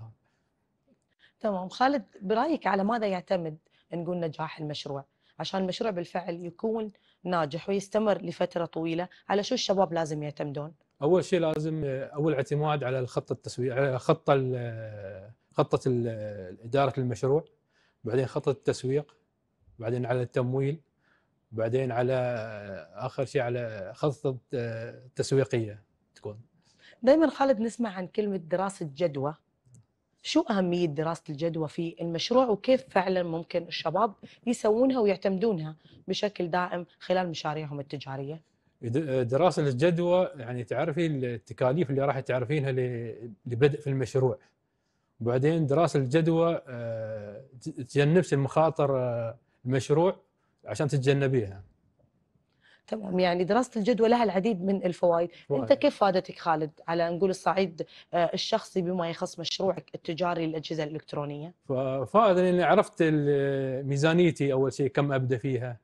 تمام خالد برايك على ماذا يعتمد نقول نجاح المشروع عشان المشروع بالفعل يكون ناجح ويستمر لفتره طويله على شو الشباب لازم يعتمدون اول شيء لازم اول اعتماد على الخطه التسويق على خطه خطه اداره المشروع بعدين خطه التسويق بعدين على التمويل بعدين على اخر شيء على خطه تسويقيه تكون دائما خالد نسمع عن كلمه دراسه جدوى شو أهمية دراسة الجدوى في المشروع وكيف فعلا ممكن الشباب يسوونها ويعتمدونها بشكل دائم خلال مشاريعهم التجارية؟ دراسة الجدوى يعني تعرفي التكاليف اللي راح تعرفينها لبدء في المشروع وبعدين دراسة الجدوى آه، تجنبش المخاطر آه، المشروع عشان تتجنبيها تمام يعني دراسه الجدوى لها العديد من الفوائد فوائد. انت كيف فادتك خالد على نقول الصعيد آه، الشخصي بما يخص مشروعك التجاري للاجهزه الالكترونيه فائده اني عرفت ميزانيتي اول شيء كم ابدا فيها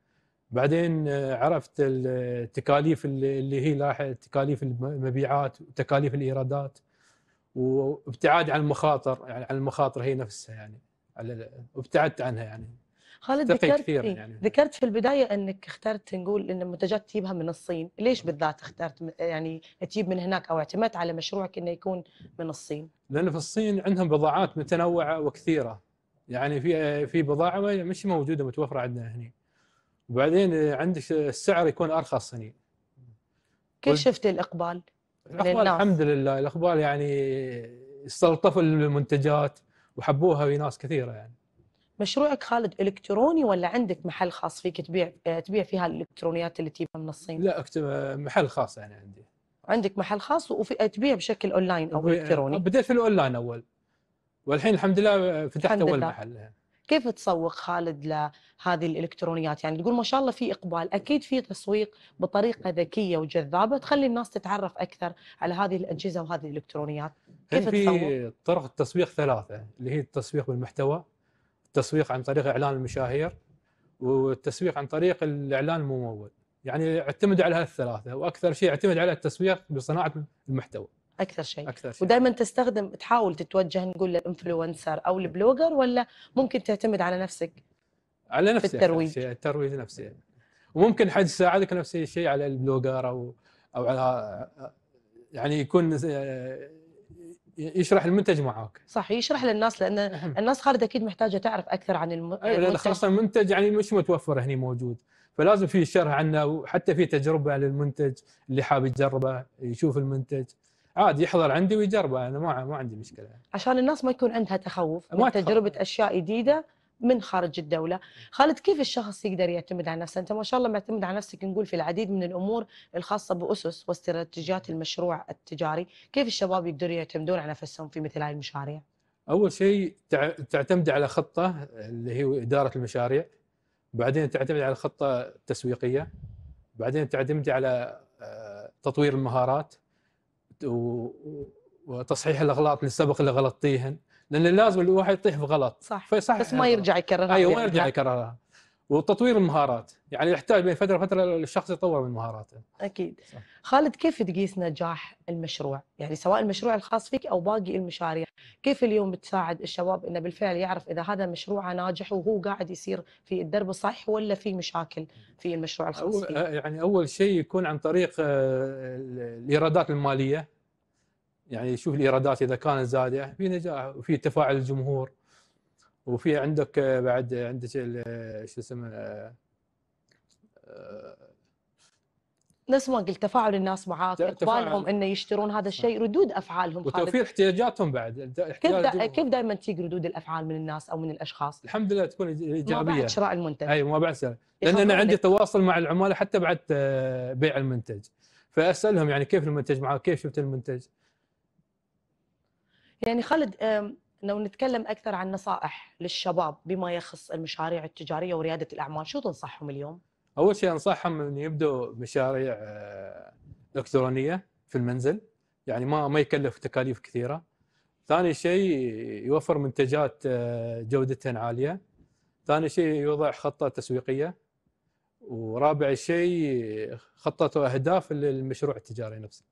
بعدين آه، عرفت التكاليف اللي هي لاحق تكاليف المبيعات وتكاليف الايرادات وابتعاد عن المخاطر يعني عن المخاطر هي نفسها يعني ابتعدت عنها يعني خالد ذكرت كثير إيه، يعني. ذكرت في البدايه انك اخترت نقول ان المنتجات تجيبها من الصين ليش بالذات اخترت يعني تجيب من هناك او اعتمدت على مشروعك انه يكون من الصين لانه في الصين عندهم بضاعات متنوعه وكثيره يعني في في بضاعه مش موجوده متوفره عندنا هنا وبعدين عندك السعر يكون ارخص هنا كيف شفت الاقبال الاقبال الحمد لله الاقبال يعني استلطفوا المنتجات وحبوها في ناس كثيره يعني مشروعك خالد الكتروني ولا عندك محل خاص فيك تبيع تبيع فيها الالكترونيات اللي تجيبها من الصين؟ لا اكتب محل خاص انا يعني عندي عندك محل خاص وفي تبيع بشكل اونلاين او الكتروني بديت في الاونلاين اول والحين الحمد لله فتحت اول محل إيه. كيف تسوق خالد لهذه الالكترونيات يعني تقول ما شاء الله في اقبال اكيد في تسويق بطريقه ذكيه وجذابه تخلي الناس تتعرف اكثر على هذه الاجهزه وهذه الالكترونيات كيف في تسوق؟ طرق التسويق ثلاثه اللي هي التسويق بالمحتوى التسويق عن طريق اعلان المشاهير والتسويق عن طريق الاعلان الممول يعني اعتمد على هالثلاثه واكثر شيء اعتمد على التسويق بصناعه المحتوى اكثر شيء اكثر شيء ودائما تستخدم تحاول تتوجه نقول للانفلونسر او البلوجر ولا ممكن تعتمد على نفسك على نفسك الترويج الترويج نفسه وممكن حد يساعدك نفس الشيء على البلوجر او او على يعني يكون يشرح المنتج معاك صح يشرح للناس لان الناس خالد اكيد محتاجه تعرف اكثر عن الم... أيوة، المنتج خاصه المنتج يعني مش متوفر هنا موجود فلازم في شرح عنه وحتى في تجربه للمنتج اللي حاب يجربه يشوف المنتج عادي يحضر عندي ويجربه انا ما ما عندي مشكله عشان الناس ما يكون عندها تخوف من تجربه اشياء جديده من خارج الدوله خالد كيف الشخص يقدر يعتمد على نفسه انت ما شاء الله معتمد على نفسك نقول في العديد من الامور الخاصه باسس واستراتيجيات المشروع التجاري كيف الشباب يقدروا يعتمدون على نفسهم في مثل هذه المشاريع اول شيء تعتمد على خطه اللي هي اداره المشاريع بعدين تعتمد على خطه التسويقيه بعدين تعتمد على آه، تطوير المهارات وتصحيح الاغلاط اللي سبق اللي غلطتيهن لان لازم الواحد يطيح في غلط صح فصح بس ما يعني. يرجع يكررها ايوه ما يعني. يرجع يكررها وتطوير المهارات يعني يحتاج بين فتره وفتره الشخص يطور من مهاراته اكيد صح. خالد كيف تقيس نجاح المشروع يعني سواء المشروع الخاص فيك او باقي المشاريع كيف اليوم بتساعد الشباب انه بالفعل يعرف اذا هذا مشروعه ناجح وهو قاعد يصير في الدرب الصحيح ولا في مشاكل في المشروع الخاص فيه يعني اول شيء يكون عن طريق آه، الايرادات الماليه يعني شوف الايرادات اذا كانت زايده في نجاح وفي تفاعل الجمهور وفي عندك بعد عندك شو اسمه آه، نفس ما قلت تفاعل الناس معاك اقبالهم انه يشترون هذا الشيء ردود افعالهم وتوفير احتياجاتهم بعد كيف دا كيف دائما تجيك ردود الافعال من الناس او من الاشخاص؟ الحمد لله تكون ايجابيه ما بعد شراء المنتج اي أيوة، ما بعد سأل. لان انا عندي تواصل مع العملاء حتى بعد آه، بيع المنتج فاسالهم يعني كيف المنتج معك؟ كيف شفت المنتج؟ يعني خالد لو نتكلم اكثر عن نصائح للشباب بما يخص المشاريع التجاريه ورياده الاعمال شو تنصحهم اليوم اول شيء انصحهم ان يبدوا مشاريع آه، الكترونيه في المنزل يعني ما ما يكلف تكاليف كثيره ثاني شيء يوفر منتجات آه، جودتها عاليه ثاني شيء يوضع خطه تسويقيه ورابع شيء خطه واهداف للمشروع التجاري نفسه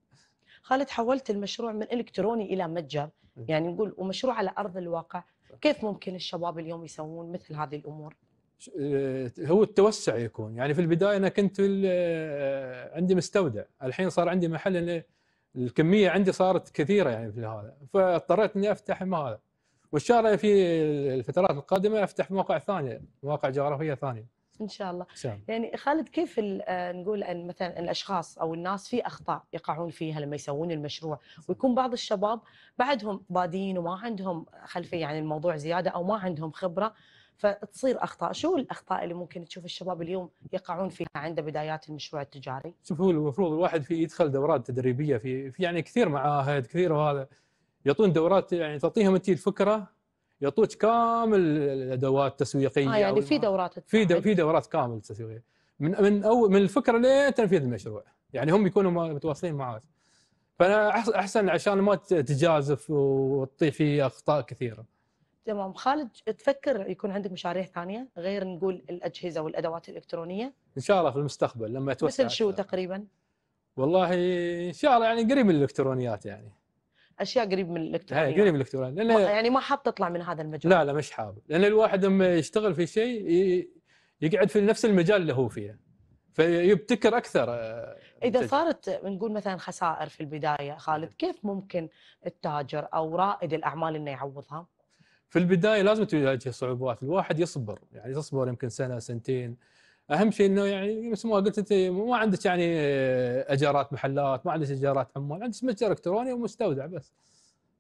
خالد حولت المشروع من الكتروني الى متجر يعني نقول ومشروع على ارض الواقع كيف ممكن الشباب اليوم يسوون مثل هذه الامور؟ آه، هو التوسع يكون يعني في البدايه انا كنت آه، عندي مستودع الحين صار عندي محل الكميه عندي صارت كثيره يعني في هذا فاضطريت اني افتح ما هذا وان شاء الله في الفترات القادمه افتح مواقع ثانيه مواقع جغرافيه ثانيه ان شاء الله سلام. يعني خالد كيف آه، نقول ان مثلا الاشخاص او الناس في اخطاء يقعون فيها لما يسوون المشروع ويكون بعض الشباب بعدهم بادين وما عندهم خلفيه عن الموضوع زياده او ما عندهم خبره فتصير اخطاء، شو الاخطاء اللي ممكن تشوف الشباب اليوم يقعون فيها عند بدايات المشروع التجاري؟ شوف هو المفروض الواحد في يدخل دورات تدريبيه في في يعني كثير معاهد كثير وهذا يعطون دورات يعني تعطيهم انت الفكره يعطوك كامل الادوات التسويقيه آه يعني في دورات في دو في دورات كامل تسويقيه من من اول من الفكره لتنفيذ المشروع يعني هم يكونوا متواصلين معك فانا احسن عشان ما تجازف وتطيح في اخطاء كثيره تمام خالد تفكر يكون عندك مشاريع ثانيه غير نقول الاجهزه والادوات الالكترونيه ان شاء الله في المستقبل لما توسع مثل شو تقريبا والله ان شاء الله يعني قريب من الالكترونيات يعني اشياء قريب من الالكترونيه يعني. قريب من الالكترونيه لأن يعني ما حاب تطلع من هذا المجال لا لا مش حاب لان الواحد لما يشتغل في شيء يقعد في نفس المجال اللي هو فيه فيبتكر اكثر آه، اذا صارت نقول مثلا خسائر في البدايه خالد نعم. كيف ممكن التاجر او رائد الاعمال انه يعوضها؟ في البدايه لازم تواجه صعوبات، الواحد يصبر يعني يصبر يمكن سنه سنتين اهم شيء انه يعني مثل ما قلت انت ما عندك يعني آه، اجارات محلات ما عندك اجارات عمال عندك متجر الكتروني ومستودع بس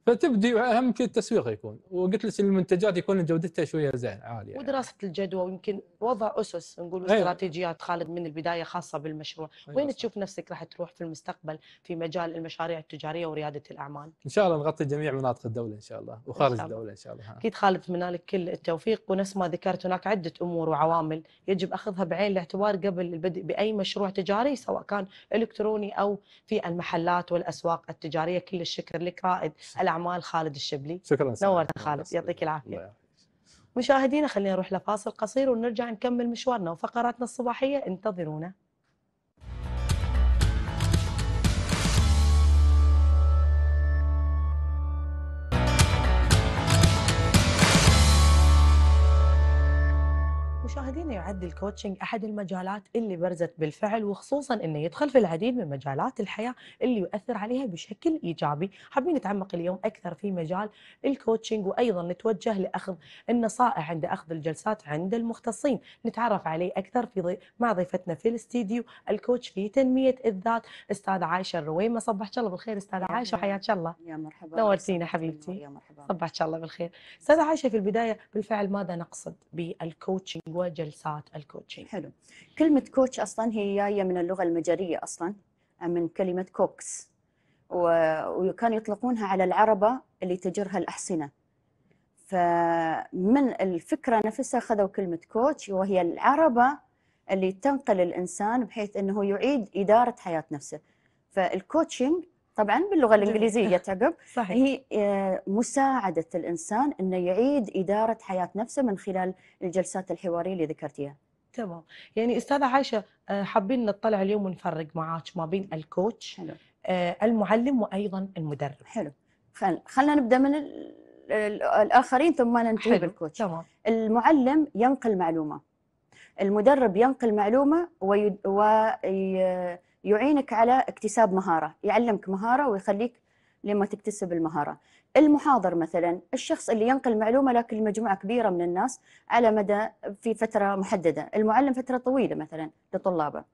فتبدي اهم شيء التسويق يكون وقلت لك المنتجات يكون جودتها شويه زين عاليه يعني. ودراسه الجدوى ويمكن وضع اسس نقول أيوة. استراتيجيات خالد من البدايه خاصه بالمشروع أيوة. وين صح. تشوف نفسك راح تروح في المستقبل في مجال المشاريع التجاريه ورياده الاعمال ان شاء الله نغطي جميع مناطق الدوله ان شاء الله وخارج الدوله ان شاء الله اكيد خالد منالك لك كل التوفيق ونفس ما ذكرت هناك عده امور وعوامل يجب اخذها بعين الاعتبار قبل البدء باي مشروع تجاري سواء كان الكتروني او في المحلات والاسواق التجاريه كل الشكر لك رائد اعمال خالد الشبلي شكرا نورت خالد يعطيك العافيه مشاهدينا خلينا نروح لفاصل قصير ونرجع نكمل مشوارنا وفقراتنا الصباحيه انتظرونا مشاهدينا يعد الكوتشنج احد المجالات اللي برزت بالفعل وخصوصا انه يدخل في العديد من مجالات الحياه اللي يؤثر عليها بشكل ايجابي، حابين نتعمق اليوم اكثر في مجال الكوتشنج وايضا نتوجه لاخذ النصائح عند اخذ الجلسات عند المختصين، نتعرف عليه اكثر في ضي... مع ضيفتنا في الاستديو الكوتش في تنميه الذات استاذه عايشه الرويمه، صبحك الله بالخير استاذه عايشه وحياك الله. يا مرحبا نورتينا حبيبتي. يا مرحبا صبحك الله بالخير. استاذه عايشه في البدايه بالفعل ماذا نقصد بالكوتشنج جلسات الكوتشنج حلو كلمه كوتش اصلا هي جايه من اللغه المجريه اصلا من كلمه كوكس وكانوا يطلقونها على العربه اللي تجرها الاحصنه فمن الفكره نفسها خذوا كلمه كوتش وهي العربه اللي تنقل الانسان بحيث انه يعيد اداره حياه نفسه فالكوتشنج طبعا باللغه الانجليزيه تعقب هي آه، مساعده الانسان انه يعيد اداره حياه نفسه من خلال الجلسات الحواريه اللي ذكرتيها تمام يعني استاذه عائشه آه، حابين نطلع اليوم ونفرق معاك ما بين الكوتش حلو. آه، المعلم وايضا المدرب حلو خلينا نبدا من الاخرين ثم ننتهي حلو. بالكوتش تمام. المعلم ينقل معلومه المدرب ينقل معلومه وي... وي... يعينك على اكتساب مهارة يعلمك مهارة ويخليك لما تكتسب المهارة المحاضر مثلا الشخص اللي ينقل معلومة لكن مجموعة كبيرة من الناس على مدى في فترة محددة المعلم فترة طويلة مثلا لطلابه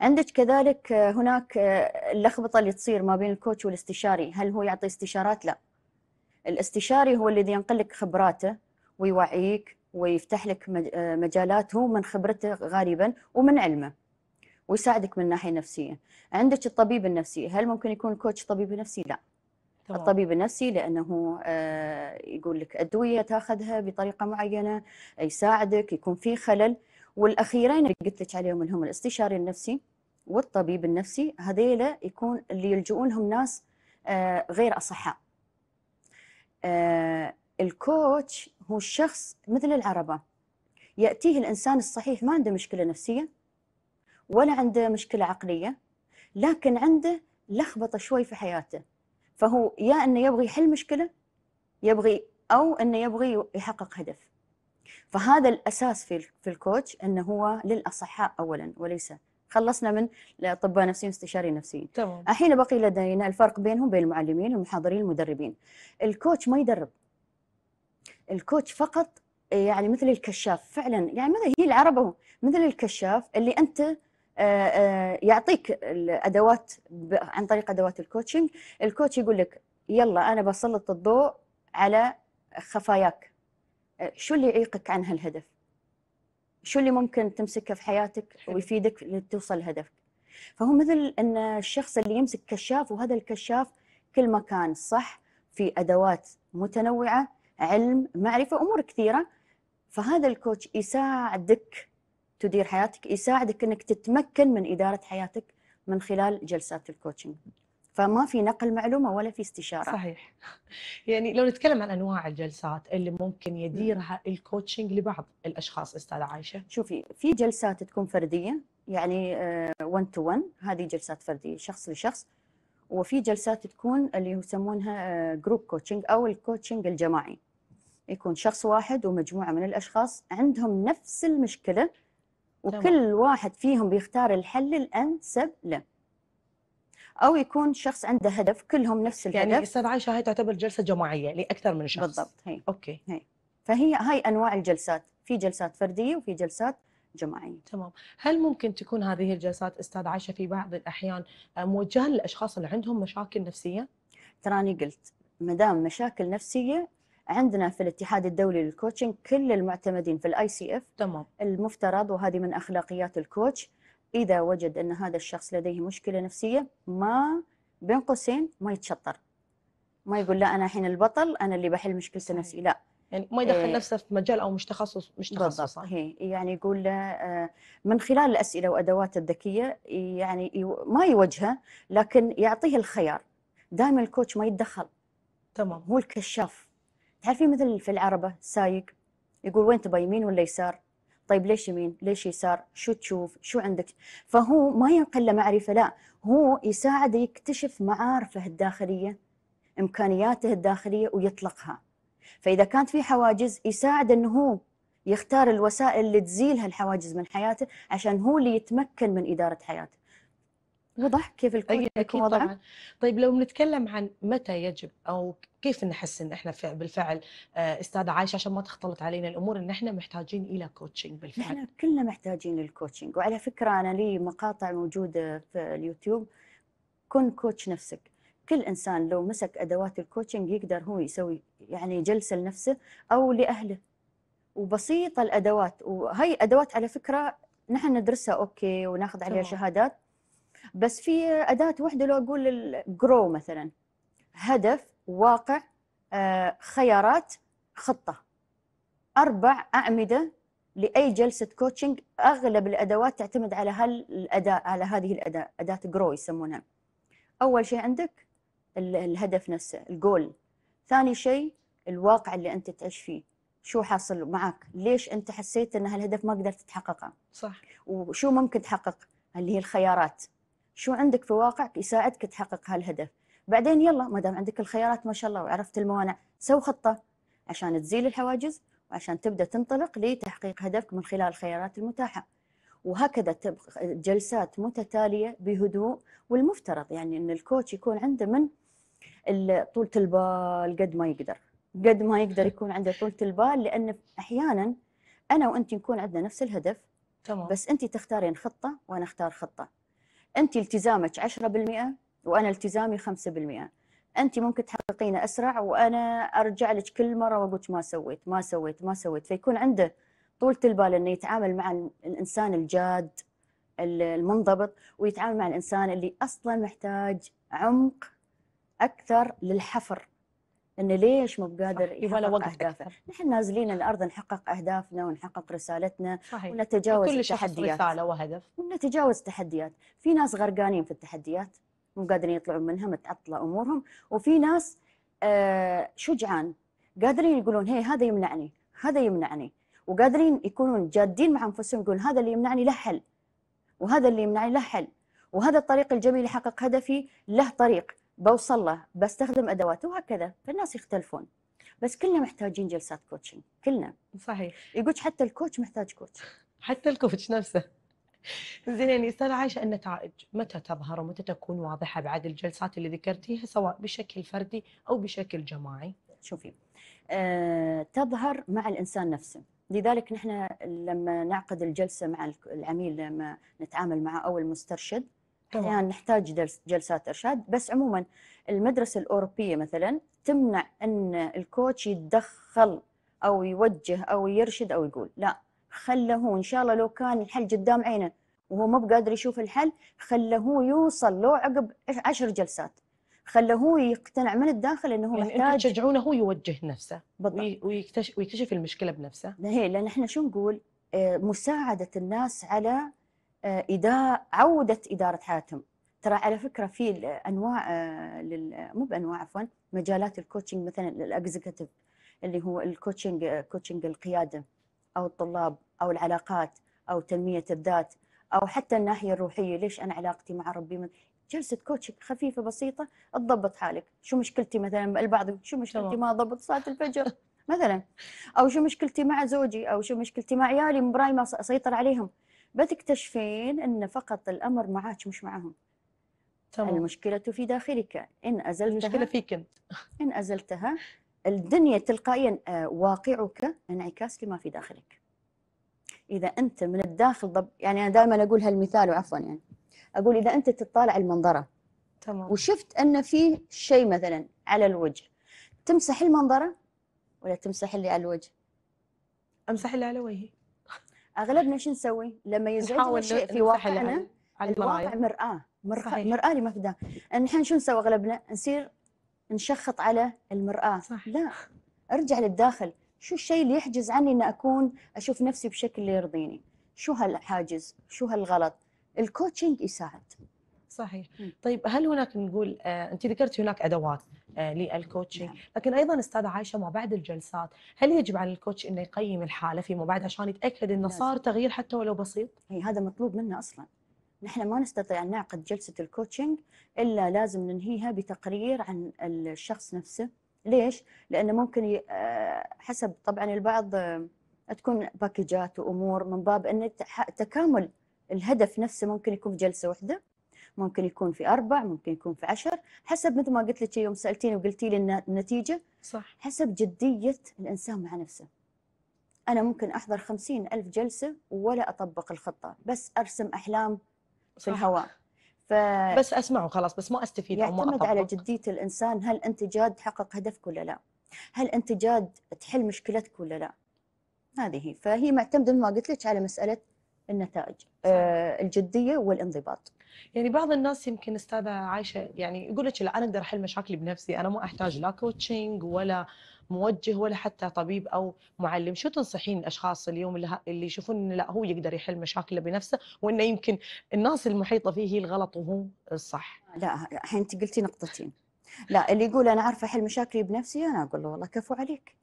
عندك كذلك هناك اللخبطة اللي تصير ما بين الكوتش والاستشاري هل هو يعطي استشارات لا الاستشاري هو الذي ينقل لك خبراته ويوعيك ويفتح لك مجالات هو من خبرته غالبا ومن علمه ويساعدك من ناحيه نفسيه عندك الطبيب النفسي هل ممكن يكون الكوتش طبيب نفسي لا طبعا. الطبيب النفسي لانه آه، يقول لك ادويه تاخذها بطريقه معينه يساعدك يكون في خلل والاخيرين اللي قلت لك عليهم اللي هم الاستشاري النفسي والطبيب النفسي هذيله يكون اللي يلجؤون لهم ناس آه، غير اصحاء آه، الكوتش هو الشخص مثل العربه ياتيه الانسان الصحيح ما عنده مشكله نفسيه ولا عنده مشكله عقليه لكن عنده لخبطه شوي في حياته فهو يا انه يبغى يحل مشكله يبغي او انه يبغي يحقق هدف فهذا الاساس في في الكوتش انه هو للاصحاء اولا وليس خلصنا من الاطباء النفسيين والاستشاريين النفسيين تمام الحين بقي لدينا الفرق بينهم بين المعلمين والمحاضرين المدربين الكوتش ما يدرب الكوتش فقط يعني مثل الكشاف فعلا يعني مثل هي العربه مثل الكشاف اللي انت يعطيك الادوات عن طريق ادوات الكوتشنج الكوتش يقول لك يلا انا بسلط الضوء على خفاياك شو اللي يعيقك عن هالهدف شو اللي ممكن تمسكه في حياتك ويفيدك لتوصل لهدفك فهو مثل ان الشخص اللي يمسك كشاف وهذا الكشاف كل ما كان صح في ادوات متنوعه علم معرفه امور كثيره فهذا الكوتش يساعدك تدير حياتك يساعدك انك تتمكن من اداره حياتك من خلال جلسات الكوتشنج فما في نقل معلومه ولا في استشاره صحيح يعني لو نتكلم عن انواع الجلسات اللي ممكن يديرها الكوتشنج لبعض الاشخاص استاذه عايشه شوفي في جلسات تكون فرديه يعني 1 تو 1 هذه جلسات فرديه شخص لشخص وفي جلسات تكون اللي يسمونها جروب آه، كوتشنج او الكوتشنج الجماعي يكون شخص واحد ومجموعه من الاشخاص عندهم نفس المشكله وكل واحد فيهم بيختار الحل الانسب له او يكون شخص عنده هدف كلهم نفس الهدف يعني استاذ عايشه هاي تعتبر جلسه جماعيه لاكثر من شخص بالضبط هي اوكي هي. فهي هاي انواع الجلسات في جلسات فرديه وفي جلسات جماعيه تمام هل ممكن تكون هذه الجلسات استاذ عايشه في بعض الاحيان آه، موجهه للاشخاص اللي عندهم مشاكل نفسيه تراني قلت ما دام مشاكل نفسيه عندنا في الاتحاد الدولي للكوتشنج كل المعتمدين في الاي سي اف تمام المفترض وهذه من اخلاقيات الكوتش اذا وجد ان هذا الشخص لديه مشكله نفسيه ما بين قوسين ما يتشطر ما يقول لا انا الحين البطل انا اللي بحل مشكلته نفسي لا يعني ما يدخل إيه نفسه في مجال او مش تخصص مش تخصص يعني يقول له آه، من خلال الاسئله وادوات الذكيه يعني ما يوجهه لكن يعطيه الخيار دائما الكوتش ما يتدخل تمام هو الكشاف تعرفين مثل في العربة سايق يقول وين تبى يمين ولا يسار طيب ليش يمين ليش يسار شو تشوف شو عندك فهو ما ينقل معرفة لا هو يساعده يكتشف معارفه الداخلية إمكانياته الداخلية ويطلقها فإذا كانت في حواجز يساعد أنه هو يختار الوسائل اللي تزيل هالحواجز من حياته عشان هو اللي يتمكن من إدارة حياته وضح كيف الكون يكون وضعه طبعا. طيب لو بنتكلم عن متى يجب او كيف نحس ان احنا في بالفعل آه، استاذه عايشه عشان ما تختلط علينا الامور ان احنا محتاجين الى كوتشنج بالفعل احنا كلنا محتاجين الكوتشنج وعلى فكره انا لي مقاطع موجوده في اليوتيوب كن كوتش نفسك كل انسان لو مسك ادوات الكوتشنج يقدر هو يسوي يعني جلسه لنفسه او لاهله وبسيطه الادوات وهي ادوات على فكره نحن ندرسها اوكي وناخذ عليها شهادات بس في اداه واحده لو اقول الجرو مثلا هدف واقع آه، خيارات خطه اربع اعمده لاي جلسه كوتشنج اغلب الادوات تعتمد على هالاداء على هذه الأداة اداه جرو يسمونها اول شيء عندك الهدف نفسه الجول ثاني شيء الواقع اللي انت تعيش فيه شو حاصل معك ليش انت حسيت ان هالهدف ما قدرت تحققه صح وشو ممكن تحقق اللي هي الخيارات شو عندك في واقعك يساعدك تحقق هالهدف بعدين يلا ما دام عندك الخيارات ما شاء الله وعرفت الموانع سو خطه عشان تزيل الحواجز وعشان تبدا تنطلق لتحقيق هدفك من خلال الخيارات المتاحه وهكذا جلسات متتاليه بهدوء والمفترض يعني ان الكوتش يكون عنده من طولة البال قد ما يقدر قد ما يقدر يكون عنده طولة البال لأن أحيانا أنا وأنت نكون عندنا نفس الهدف تمام. بس أنت تختارين خطة وأنا أختار خطة انت التزامك 10% وانا التزامي 5% انت ممكن تحققين اسرع وانا ارجع لك كل مره واقول ما سويت ما سويت ما سويت فيكون عنده طولة البال انه يتعامل مع الانسان الجاد المنضبط ويتعامل مع الانسان اللي اصلا محتاج عمق اكثر للحفر ان ليش مو بقادر يحقق وقت اهدافه نحن نازلين الارض نحقق اهدافنا ونحقق رسالتنا صحيح. ونتجاوز كل التحديات رساله وهدف ونتجاوز التحديات في ناس غرقانين في التحديات مو قادرين يطلعون منها متعطله امورهم وفي ناس آه شجعان قادرين يقولون هي هذا يمنعني هذا يمنعني وقادرين يكونون جادين مع انفسهم يقول هذا اللي يمنعني له حل وهذا اللي يمنعني له حل وهذا الطريق الجميل يحقق هدفي له طريق بوصل له بستخدم ادواته وهكذا فالناس يختلفون بس كلنا محتاجين جلسات كوتشنج كلنا صحيح يقولك حتى الكوتش محتاج كوتش حتى الكوتش نفسه زين يعني استاذ عايشه النتائج متى تظهر ومتى تكون واضحه بعد الجلسات اللي ذكرتيها سواء بشكل فردي او بشكل جماعي؟ شوفي أه تظهر مع الانسان نفسه لذلك نحن لما نعقد الجلسه مع العميل لما نتعامل معه او المسترشد احيانا نحتاج جلسات ارشاد بس عموما المدرسه الاوروبيه مثلا تمنع ان الكوتش يتدخل او يوجه او يرشد او يقول لا خله هو ان شاء الله لو كان الحل قدام عينه وهو مو بقادر يشوف الحل خله هو يوصل لو عقب عشر جلسات خله هو يقتنع من الداخل انه هو يعني محتاج تشجعونه هو يوجه نفسه بالضبط ويكتشف, ويكتشف المشكله بنفسه هي لان احنا شو نقول آه، مساعده الناس على آه، إدارة عودة إدارة حياتهم ترى على فكرة في أنواع آه، لل... مو بأنواع عفوا مجالات الكوتشنج مثلا الاكزكتيف اللي هو الكوتشنج كوتشنج آه، القيادة أو الطلاب أو العلاقات أو تنمية الذات أو حتى الناحية الروحية ليش أنا علاقتي مع ربي من... جلسة كوتشنج خفيفة بسيطة تضبط حالك شو مشكلتي مثلا البعض شو مشكلتي ما ضبط صلاة الفجر مثلا أو شو مشكلتي مع زوجي أو شو مشكلتي مع عيالي مبراي ما أسيطر عليهم بتكتشفين أن فقط الأمر معك مش معهم تمام. المشكلة في داخلك إن أزلتها المشكلة فيك أنت إن أزلتها الدنيا تلقائيا آه، واقعك انعكاس لما في داخلك إذا أنت من الداخل ضب يعني أنا دائما أقول هالمثال وعفوا يعني أقول إذا أنت تطالع المنظرة تمام وشفت أن في شيء مثلا على الوجه تمسح المنظرة ولا تمسح اللي على الوجه؟ امسح اللي على وجهي اغلبنا شو نسوي؟ لما يزعجنا شيء في واقعنا المرايه مرآة مرآة, مرآة لمفداه نحن شو نسوي اغلبنا؟ نصير نشخط على المرآة صح. لا ارجع للداخل شو الشيء اللي يحجز عني ان اكون اشوف نفسي بشكل اللي يرضيني؟ شو هالحاجز؟ شو هالغلط؟ الكوتشنج يساعد صحيح م. طيب هل هناك نقول آه، انت ذكرتي هناك ادوات آه، للكوتشنج نعم. لكن ايضا استاذه عايشه ما بعد الجلسات هل يجب على الكوتش انه يقيم الحاله فيما بعد عشان يتاكد انه نعم. صار تغيير حتى ولو بسيط هي هذا مطلوب منا اصلا نحن ما نستطيع ان نعقد جلسه الكوتشنج الا لازم ننهيها بتقرير عن الشخص نفسه ليش لانه ممكن آه، حسب طبعا البعض آه، تكون باكجات وامور من باب ان تكامل الهدف نفسه ممكن يكون في جلسه واحده ممكن يكون في أربع ممكن يكون في عشر حسب مثل ما قلت لك يوم سألتيني وقلتي لي النتيجة صح حسب جدية الإنسان مع نفسه أنا ممكن أحضر خمسين ألف جلسة ولا أطبق الخطة بس أرسم أحلام صح. في الهواء ف... بس أسمع وخلاص بس ما أستفيد يعتمد أو ما أطبق. على جدية الإنسان هل أنت جاد تحقق هدفك ولا لا هل أنت جاد تحل مشكلتك ولا لا هذه فهي معتمدة مثل ما قلت لك على مسألة النتائج صح. آه، الجدية والانضباط يعني بعض الناس يمكن استاذه عايشه يعني يقول لك لا انا اقدر احل مشاكلي بنفسي انا ما احتاج لا كوتشنج ولا موجه ولا حتى طبيب او معلم شو تنصحين الاشخاص اليوم اللي, يشوفون انه لا هو يقدر يحل مشاكله بنفسه وانه يمكن الناس المحيطه فيه هي الغلط وهو الصح لا الحين انت قلتي نقطتين لا اللي يقول انا عارفه احل مشاكلي بنفسي انا اقول له والله كفو عليك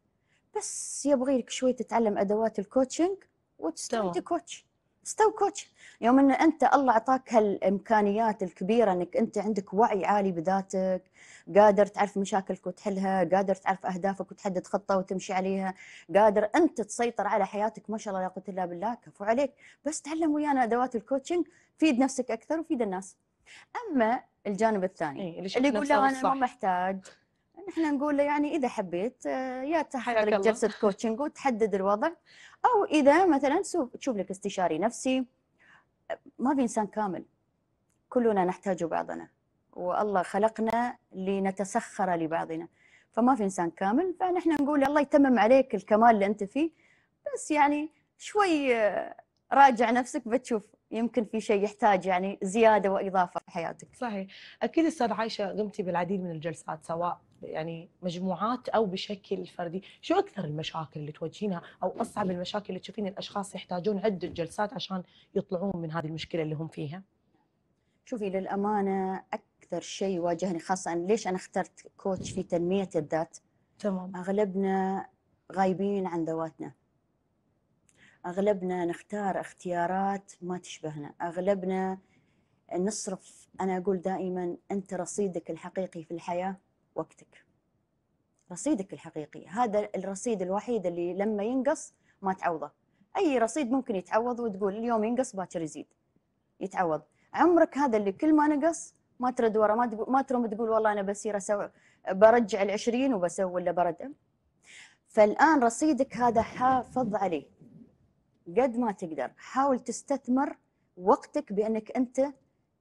بس يبغي لك شوي تتعلم ادوات الكوتشنج وتستوي كوتش استو كوتش يوم ان انت الله اعطاك هالامكانيات الكبيره انك انت عندك وعي عالي بذاتك قادر تعرف مشاكلك وتحلها قادر تعرف اهدافك وتحدد خطه وتمشي عليها قادر انت تسيطر على حياتك ما شاء الله لا قوه الا بالله كفو عليك بس تعلم ويانا ادوات الكوتشنج فيد نفسك اكثر وفيد الناس اما الجانب الثاني إيه اللي, اللي يقول لا انا ما محتاج نحن نقول له يعني اذا حبيت آه، يا تحضر جلسه كوتشنج وتحدد الوضع او اذا مثلا تشوف لك استشاري نفسي ما في انسان كامل كلنا نحتاج بعضنا والله خلقنا لنتسخر لبعضنا فما في انسان كامل فنحن نقول الله يتمم عليك الكمال اللي انت فيه بس يعني شوي آه، راجع نفسك بتشوف يمكن في شيء يحتاج يعني زياده واضافه في حياتك. صحيح، اكيد استاذ عائشه قمتي بالعديد من الجلسات سواء يعني مجموعات او بشكل فردي، شو اكثر المشاكل اللي تواجهينها او اصعب المشاكل اللي تشوفين الاشخاص يحتاجون عده جلسات عشان يطلعون من هذه المشكله اللي هم فيها؟ شوفي للامانه اكثر شيء واجهني خاصه ليش انا اخترت كوتش في تنميه الذات؟ تمام اغلبنا غايبين عن ذواتنا. اغلبنا نختار اختيارات ما تشبهنا، اغلبنا نصرف انا اقول دائما انت رصيدك الحقيقي في الحياه وقتك رصيدك الحقيقي هذا الرصيد الوحيد اللي لما ينقص ما تعوضه اي رصيد ممكن يتعوض وتقول اليوم ينقص باكر يزيد يتعوض عمرك هذا اللي كل ما نقص ما ترد ورا ما تقول ما ترم تقول والله انا بسير اسوي برجع ال 20 وبسوي ولا برد فالان رصيدك هذا حافظ عليه قد ما تقدر حاول تستثمر وقتك بانك انت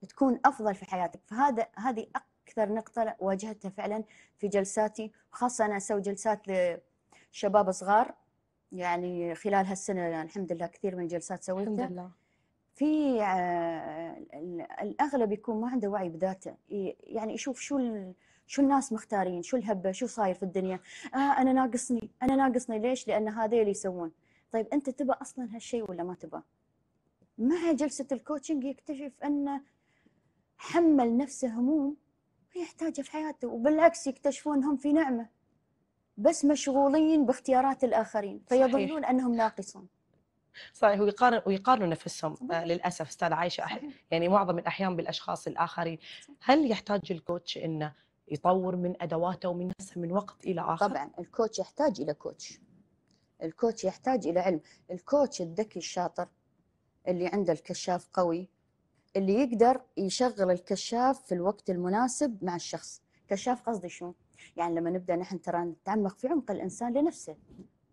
تكون افضل في حياتك فهذا هذه اكثر نقطه واجهتها فعلا في جلساتي خاصه انا اسوي جلسات لشباب صغار يعني خلال هالسنه الحمد لله كثير من الجلسات سويتها الحمد لله في آه، الاغلب يكون ما عنده وعي بذاته يعني يشوف شو شو الناس مختارين شو الهبه شو صاير في الدنيا آه انا ناقصني انا ناقصني ليش لان اللي يسوون طيب انت تبى اصلا هالشيء ولا ما تبى مع جلسه الكوتشنج يكتشف انه حمل نفسه هموم ما يحتاجه في حياته وبالعكس يكتشفون هم في نعمه بس مشغولين باختيارات الاخرين فيظنون صحيح. انهم ناقصون صحيح ويقارن ويقارنوا نفسهم آه، صحيح. للاسف استاذ عايشه أح... يعني معظم الاحيان بالاشخاص الاخرين هل يحتاج الكوتش انه يطور من ادواته ومن نفسه من وقت الى اخر طبعا الكوتش يحتاج الى كوتش الكوتش يحتاج الى علم الكوتش الذكي الشاطر اللي عنده الكشاف قوي اللي يقدر يشغل الكشاف في الوقت المناسب مع الشخص كشاف قصدي شو يعني لما نبدا نحن ترى نتعمق في عمق الانسان لنفسه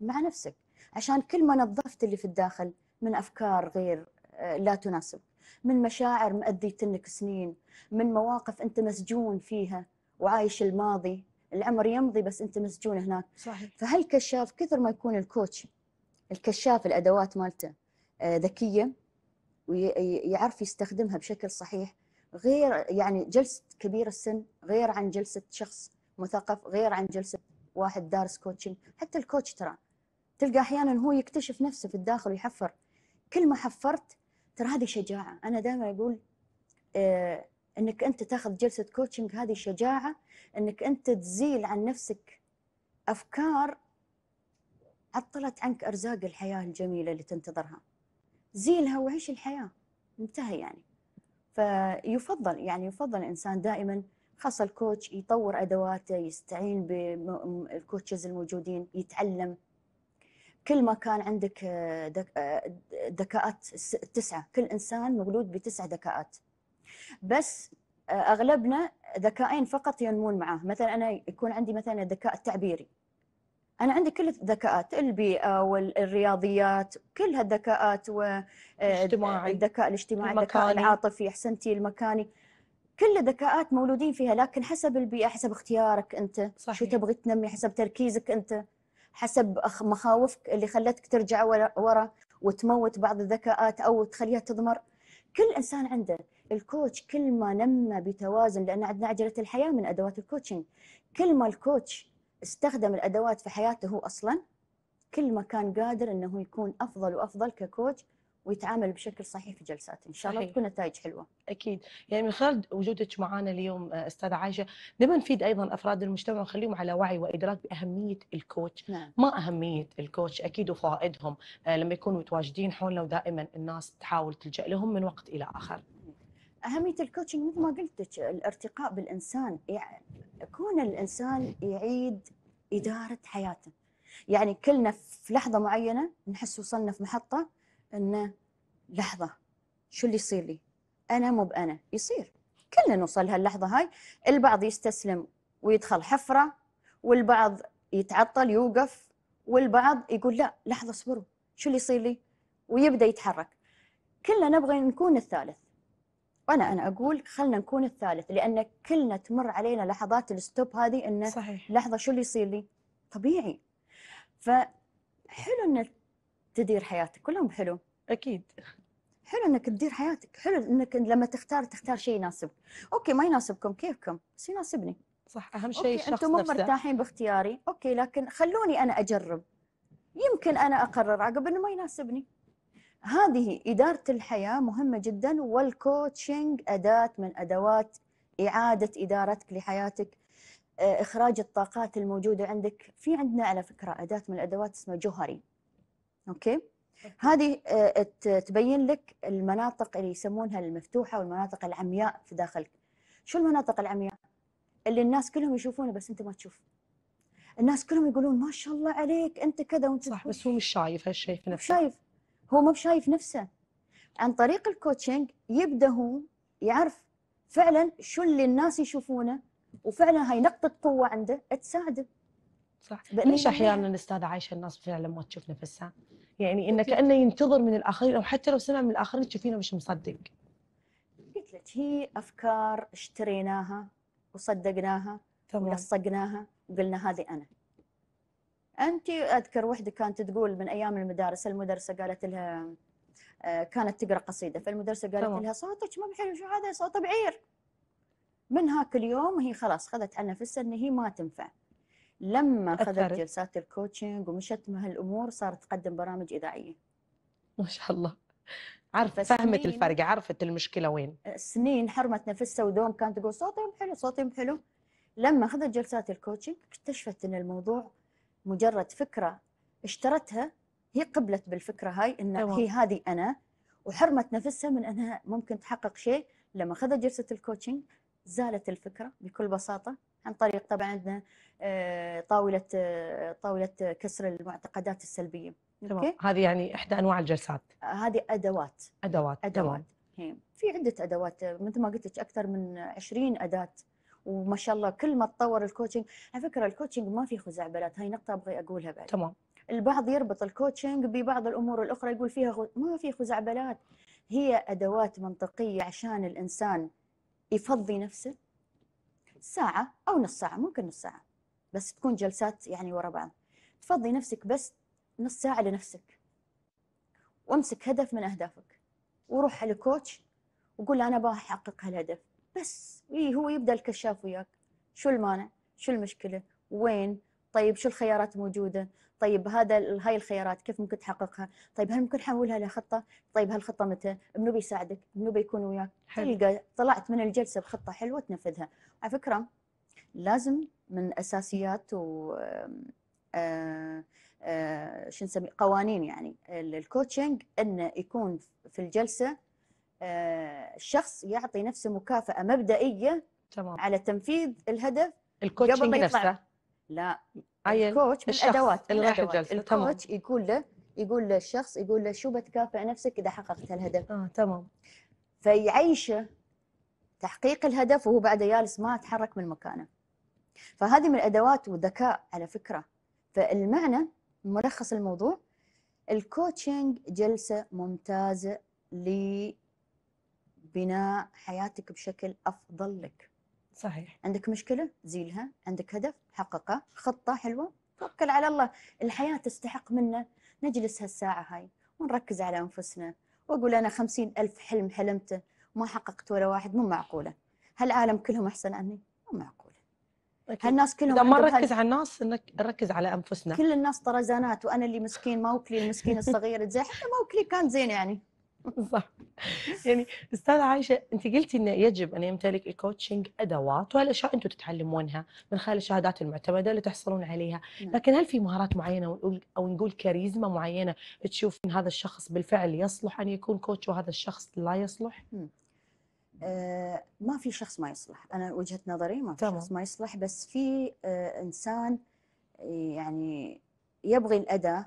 مع نفسك عشان كل ما نظفت اللي في الداخل من افكار غير آه، لا تناسب من مشاعر مأديت لك سنين من مواقف انت مسجون فيها وعايش الماضي الامر يمضي بس انت مسجون هناك صحيح فهالكشاف كثر ما يكون الكوتش الكشاف الادوات مالته آه، ذكيه ويعرف يستخدمها بشكل صحيح غير يعني جلسة كبير السن غير عن جلسة شخص مثقف غير عن جلسة واحد دارس كوتشنج حتى الكوتش ترى تلقى أحيانا هو يكتشف نفسه في الداخل ويحفر كل ما حفرت ترى هذه شجاعة أنا دائما أقول آه، انك انت تاخذ جلسه كوتشنج هذه شجاعه انك انت تزيل عن نفسك افكار عطلت عنك ارزاق الحياه الجميله اللي تنتظرها زينها وعيش الحياه انتهى يعني فيفضل يعني يفضل الانسان دائما خاصة الكوتش يطور أدواته يستعين بالكوتشز الموجودين يتعلم كل ما كان عندك ذكاءات آه، آه، تسعة كل إنسان مولود بتسع ذكاءات بس آه، أغلبنا ذكائين فقط ينمون معاه مثلا أنا يكون عندي مثلا الذكاء التعبيري انا عندي كل الذكاءات البيئه والرياضيات كل هالذكاءات و آه، الذكاء الاجتماعي الذكاء العاطفي احسنتي المكاني كل ذكاءات مولودين فيها لكن حسب البيئه حسب اختيارك انت صحيح. شو تبغي تنمي حسب تركيزك انت حسب مخاوفك اللي خلتك ترجع ورا وتموت بعض الذكاءات او تخليها تضمر كل انسان عنده الكوتش كل ما نمى بتوازن لان عندنا عجله الحياه من ادوات الكوتشنج كل ما الكوتش استخدم الادوات في حياته هو اصلا كل ما كان قادر انه يكون افضل وافضل ككوتش ويتعامل بشكل صحيح في جلسات ان شاء الله تكون نتائج حلوه اكيد يعني من خلال وجودك معنا اليوم آه، استاذه عايشه نبي نفيد ايضا افراد المجتمع ونخليهم على وعي وادراك باهميه الكوتش نعم. ما اهميه الكوتش اكيد وفوائدهم آه، لما يكونوا متواجدين حولنا ودائما الناس تحاول تلجا لهم من وقت الى اخر أهمية الكوتشنج مثل ما قلت الارتقاء بالإنسان يعني كون الإنسان يعيد إدارة حياته يعني كلنا في لحظة معينة نحس وصلنا في محطة أنه لحظة شو اللي يصير لي أنا مو بأنا يصير كلنا نوصل هاللحظة هاي البعض يستسلم ويدخل حفرة والبعض يتعطل يوقف والبعض يقول لا لحظة اصبروا شو اللي يصير لي ويبدأ يتحرك كلنا نبغى نكون الثالث وانا انا اقول خلنا نكون الثالث لان كلنا تمر علينا لحظات الستوب هذه انه صحيح. لحظه شو اللي يصير لي طبيعي فحلو انك تدير حياتك كلهم حلو اكيد حلو انك تدير حياتك حلو انك لما تختار تختار شيء يناسبك اوكي ما يناسبكم كيفكم بس يناسبني صح اهم شيء الشخص انتم مو مرتاحين باختياري اوكي لكن خلوني انا اجرب يمكن انا اقرر عقب انه ما يناسبني هذه إدارة الحياة مهمة جدا والكوتشنج أداة من أدوات إعادة إدارتك لحياتك آه، إخراج الطاقات الموجودة عندك في عندنا على فكرة أداة من الأدوات اسمها جوهري أوكي هذه آه، تبين لك المناطق اللي يسمونها المفتوحة والمناطق العمياء في داخلك شو المناطق العمياء؟ اللي الناس كلهم يشوفونه بس أنت ما تشوف الناس كلهم يقولون ما شاء الله عليك أنت كذا وأنت صح بس هو مش شايف هالشيء في نفسه شايف هو ما بشايف نفسه عن طريق الكوتشنج يبدا هو يعرف فعلا شو اللي الناس يشوفونه وفعلا هاي نقطه قوه عنده تساعده صح ليش احيانا استاذه عايشه الناس فعلا ما تشوف نفسها؟ يعني انه كانه ينتظر من الاخرين او حتى لو سمع من الاخرين تشوفينه مش مصدق. قلت لك هي افكار اشتريناها وصدقناها ولصقناها وقلنا هذه انا. انت اذكر وحده كانت تقول من ايام المدارس المدرسه قالت لها آه، كانت تقرا قصيده فالمدرسه قالت طبعا. لها صوتك ما بحلو شو هذا صوت بعير من هاك اليوم هي خلاص خذت على نفسها ان هي ما تنفع لما خذت جلسات الكوتشنج ومشت مع هالامور صارت تقدم برامج اذاعيه ما شاء الله عرفت فهمت الفرق عرفت المشكله وين آه، سنين حرمت نفسها ودوم كانت تقول صوتي حلو صوتي حلو لما اخذت جلسات الكوتشنج اكتشفت ان الموضوع مجرد فكره اشترتها هي قبلت بالفكره هاي ان أوه. هي هذه انا وحرمت نفسها من انها ممكن تحقق شيء لما خذت جلسه الكوتشنج زالت الفكره بكل بساطه عن طريق طبعا عندنا آه، طاوله آه، طاوله كسر المعتقدات السلبيه اوكي هذه يعني احدى انواع الجلسات آه، هذه ادوات ادوات ادوات, أدوات. في عده ادوات مثل ما قلت لك اكثر من 20 اداه وما شاء الله كل ما تطور الكوتشنج على فكره الكوتشنج ما في خزعبلات هاي نقطه ابغى اقولها بعد تمام البعض يربط الكوتشنج ببعض الامور الاخرى يقول فيها غو... ما في خزعبلات هي ادوات منطقيه عشان الانسان يفضي نفسه ساعه او نص ساعه ممكن نص ساعه بس تكون جلسات يعني ورا بعض تفضي نفسك بس نص ساعه لنفسك وامسك هدف من اهدافك وروح على كوتش وقول انا ابغى احقق هالهدف بس إيه هو يبدا الكشاف وياك شو المانع شو المشكله وين طيب شو الخيارات موجوده طيب هذا هاي الخيارات كيف ممكن تحققها طيب هل ممكن نحولها لخطه طيب هالخطه متى منو بيساعدك منو بيكون وياك حلو. تلقى طلعت من الجلسه بخطه حلوه تنفذها على فكره لازم من اساسيات و آه، آه، شو نسميه قوانين يعني الكوتشنج انه يكون في الجلسه الشخص آه، يعطي نفسه مكافأة مبدئية تمام. على تنفيذ الهدف الكوتشنج نفسه. لا الكوتش من الادوات الكوتش يقول له يقول للشخص يقول له شو بتكافئ نفسك اذا حققت الهدف اه تمام فيعيشه تحقيق الهدف وهو بعد يالس ما تحرك من مكانه فهذه من الادوات وذكاء على فكره فالمعنى ملخص الموضوع الكوتشنج جلسه ممتازه بناء حياتك بشكل افضل لك صحيح عندك مشكله زيلها عندك هدف حققه خطه حلوه توكل على الله الحياه تستحق منا نجلس هالساعه هاي ونركز على انفسنا واقول انا خمسين الف حلم حلمته ما حققت ولا واحد مو معقوله هالعالم كلهم احسن عني مو معقوله هالناس كلهم اذا ما نركز على الناس انك نركز على انفسنا كل الناس طرزانات وانا اللي مسكين ما وكلي المسكين الصغير زين حتى ما وكلي كان زين يعني صح يعني استاذه عائشه انت قلتي انه يجب ان يمتلك الكوتشنج ادوات وهالاشياء انتم تتعلمونها من خلال الشهادات المعتمده اللي تحصلون عليها، نعم. لكن هل في مهارات معينه او نقول كاريزما معينه تشوف ان هذا الشخص بالفعل يصلح ان يكون كوتش وهذا الشخص لا يصلح؟ آه ما في شخص ما يصلح، انا وجهه نظري ما في طبعا. شخص ما يصلح بس في آه انسان يعني يبغي الاداه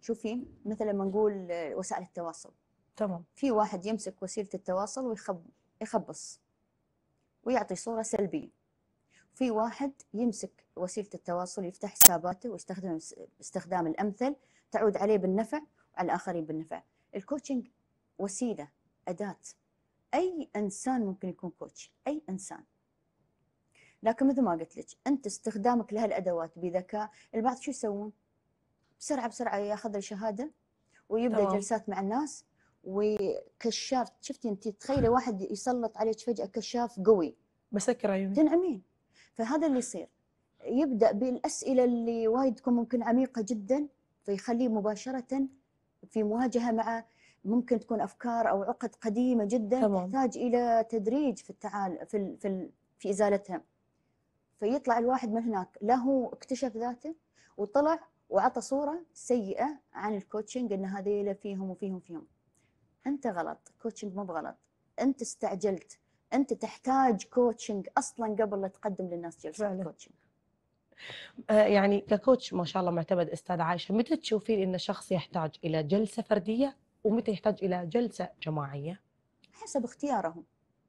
شوفي مثل لما نقول آه، وسائل التواصل تمام في واحد يمسك وسيله التواصل ويخبص يخبص ويعطي صوره سلبيه في واحد يمسك وسيله التواصل يفتح حساباته ويستخدم استخدام الامثل تعود عليه بالنفع وعلى الاخرين بالنفع الكوتشنج وسيله اداه اي انسان ممكن يكون كوتش اي انسان لكن مثل ما قلت لك انت استخدامك لهالادوات بذكاء البعض شو يسوون بسرعه بسرعه ياخذ الشهاده ويبدا طبعا. جلسات مع الناس وكشاف شفتي انت تخيلي واحد يسلط عليك فجاه كشاف قوي مسكره عيوني تنعمين فهذا اللي يصير يبدا بالاسئله اللي وايد تكون ممكن عميقه جدا فيخليه مباشره في مواجهه مع ممكن تكون افكار او عقد قديمه جدا تمام. تحتاج الى تدريج في التعال في ال في, ال في ازالتها فيطلع الواحد من هناك لا هو اكتشف ذاته وطلع وعطى صوره سيئه عن الكوتشنج ان هذيله فيهم وفيهم فيهم انت غلط كوتشنج مو بغلط انت استعجلت انت تحتاج كوتشنج اصلا قبل لا تقدم للناس جلسه كوتشنج آه، يعني ككوتش ما شاء الله معتمد استاذ عائشه متى تشوفين ان شخص يحتاج الى جلسه فرديه ومتى يحتاج الى جلسه جماعيه حسب اختيارهم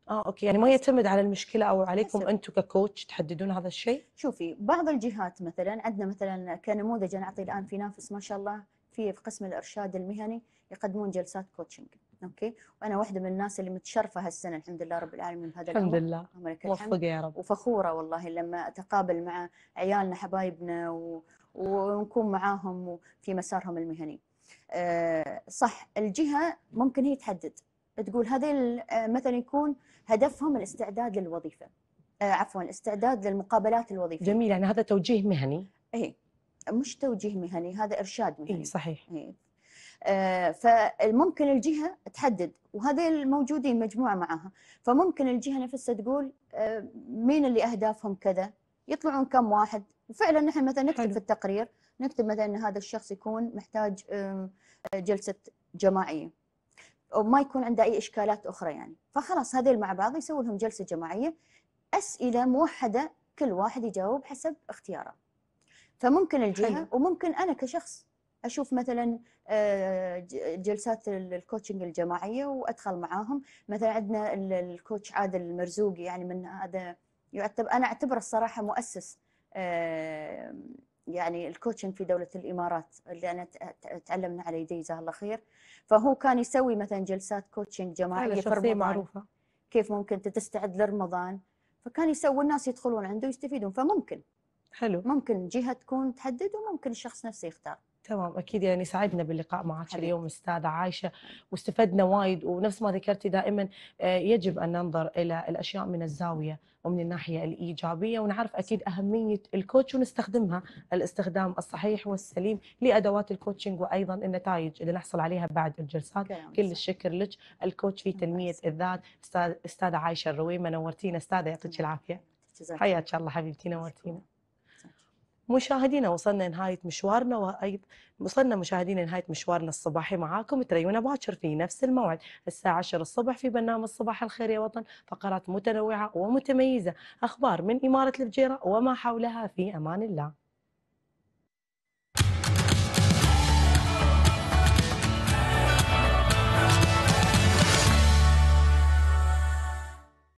اه اوكي يعني ما يعتمد على المشكله او عليكم انتم ككوتش تحددون هذا الشيء شوفي بعض الجهات مثلا عندنا مثلا كنموذج انا اعطي الان في نافس ما شاء الله في في قسم الارشاد المهني يقدمون جلسات كوتشنج اوكي وانا واحده من الناس اللي متشرفه هالسنه الحمد لله رب العالمين بهذا الحمد لله موفقه يا رب وفخوره والله لما اتقابل مع عيالنا حبايبنا و... ونكون معاهم في مسارهم المهني آه، صح الجهه ممكن هي تحدد تقول هذه آه، مثلا يكون هدفهم الاستعداد للوظيفه آه، عفوا الاستعداد للمقابلات الوظيفيه جميل يعني هذا توجيه مهني اي مش توجيه مهني هذا ارشاد مهني إيه صحيح إيه. آه فممكن الجهه تحدد وهذا الموجودين مجموعه معاها فممكن الجهه نفسها تقول آه مين اللي اهدافهم كذا يطلعون كم واحد وفعلا نحن مثلا نكتب حلو. في التقرير نكتب مثلا ان هذا الشخص يكون محتاج جلسه جماعيه وما يكون عنده اي اشكالات اخرى يعني فخلاص هذول مع بعض يسوي لهم جلسه جماعيه اسئله موحده كل واحد يجاوب حسب اختياره فممكن الجهه حلو. وممكن انا كشخص اشوف مثلا آه، جلسات الكوتشنج الجماعيه وادخل معاهم مثلا عندنا الكوتش عادل المرزوقي يعني من هذا يعتبر انا اعتبره الصراحه مؤسس آه، يعني الكوتشنج في دوله الامارات اللي انا تعلمنا على يديه جزاه الله خير فهو كان يسوي مثلا جلسات كوتشنج جماعيه في رمضان معروفه كيف ممكن تستعد لرمضان فكان يسوي الناس يدخلون عنده يستفيدون فممكن حلو ممكن جهه تكون تحدد وممكن الشخص نفسه يختار تمام اكيد يعني سعدنا باللقاء معك اليوم استاذه عايشه واستفدنا وايد ونفس ما ذكرتي دائما آه، يجب ان ننظر الى الاشياء من الزاويه ومن الناحيه الايجابيه ونعرف اكيد اهميه الكوتش ونستخدمها الاستخدام الصحيح والسليم لادوات الكوتشنج وايضا النتائج اللي نحصل عليها بعد الجلسات كل الشكر لك الكوتش في تنميه الذات استاذه عايشه الرويمه نورتينا استاذه يعطيك العافيه حياك الله حبيبتي نورتينا مشاهدينا وصلنا نهاية مشوارنا وأيضا وصلنا مشاهدينا نهاية مشوارنا الصباحي معاكم تريونا باكر في نفس الموعد الساعة 10 الصبح في برنامج صباح الخير يا وطن فقرات متنوعة ومتميزة أخبار من إمارة الفجيرة وما حولها في أمان الله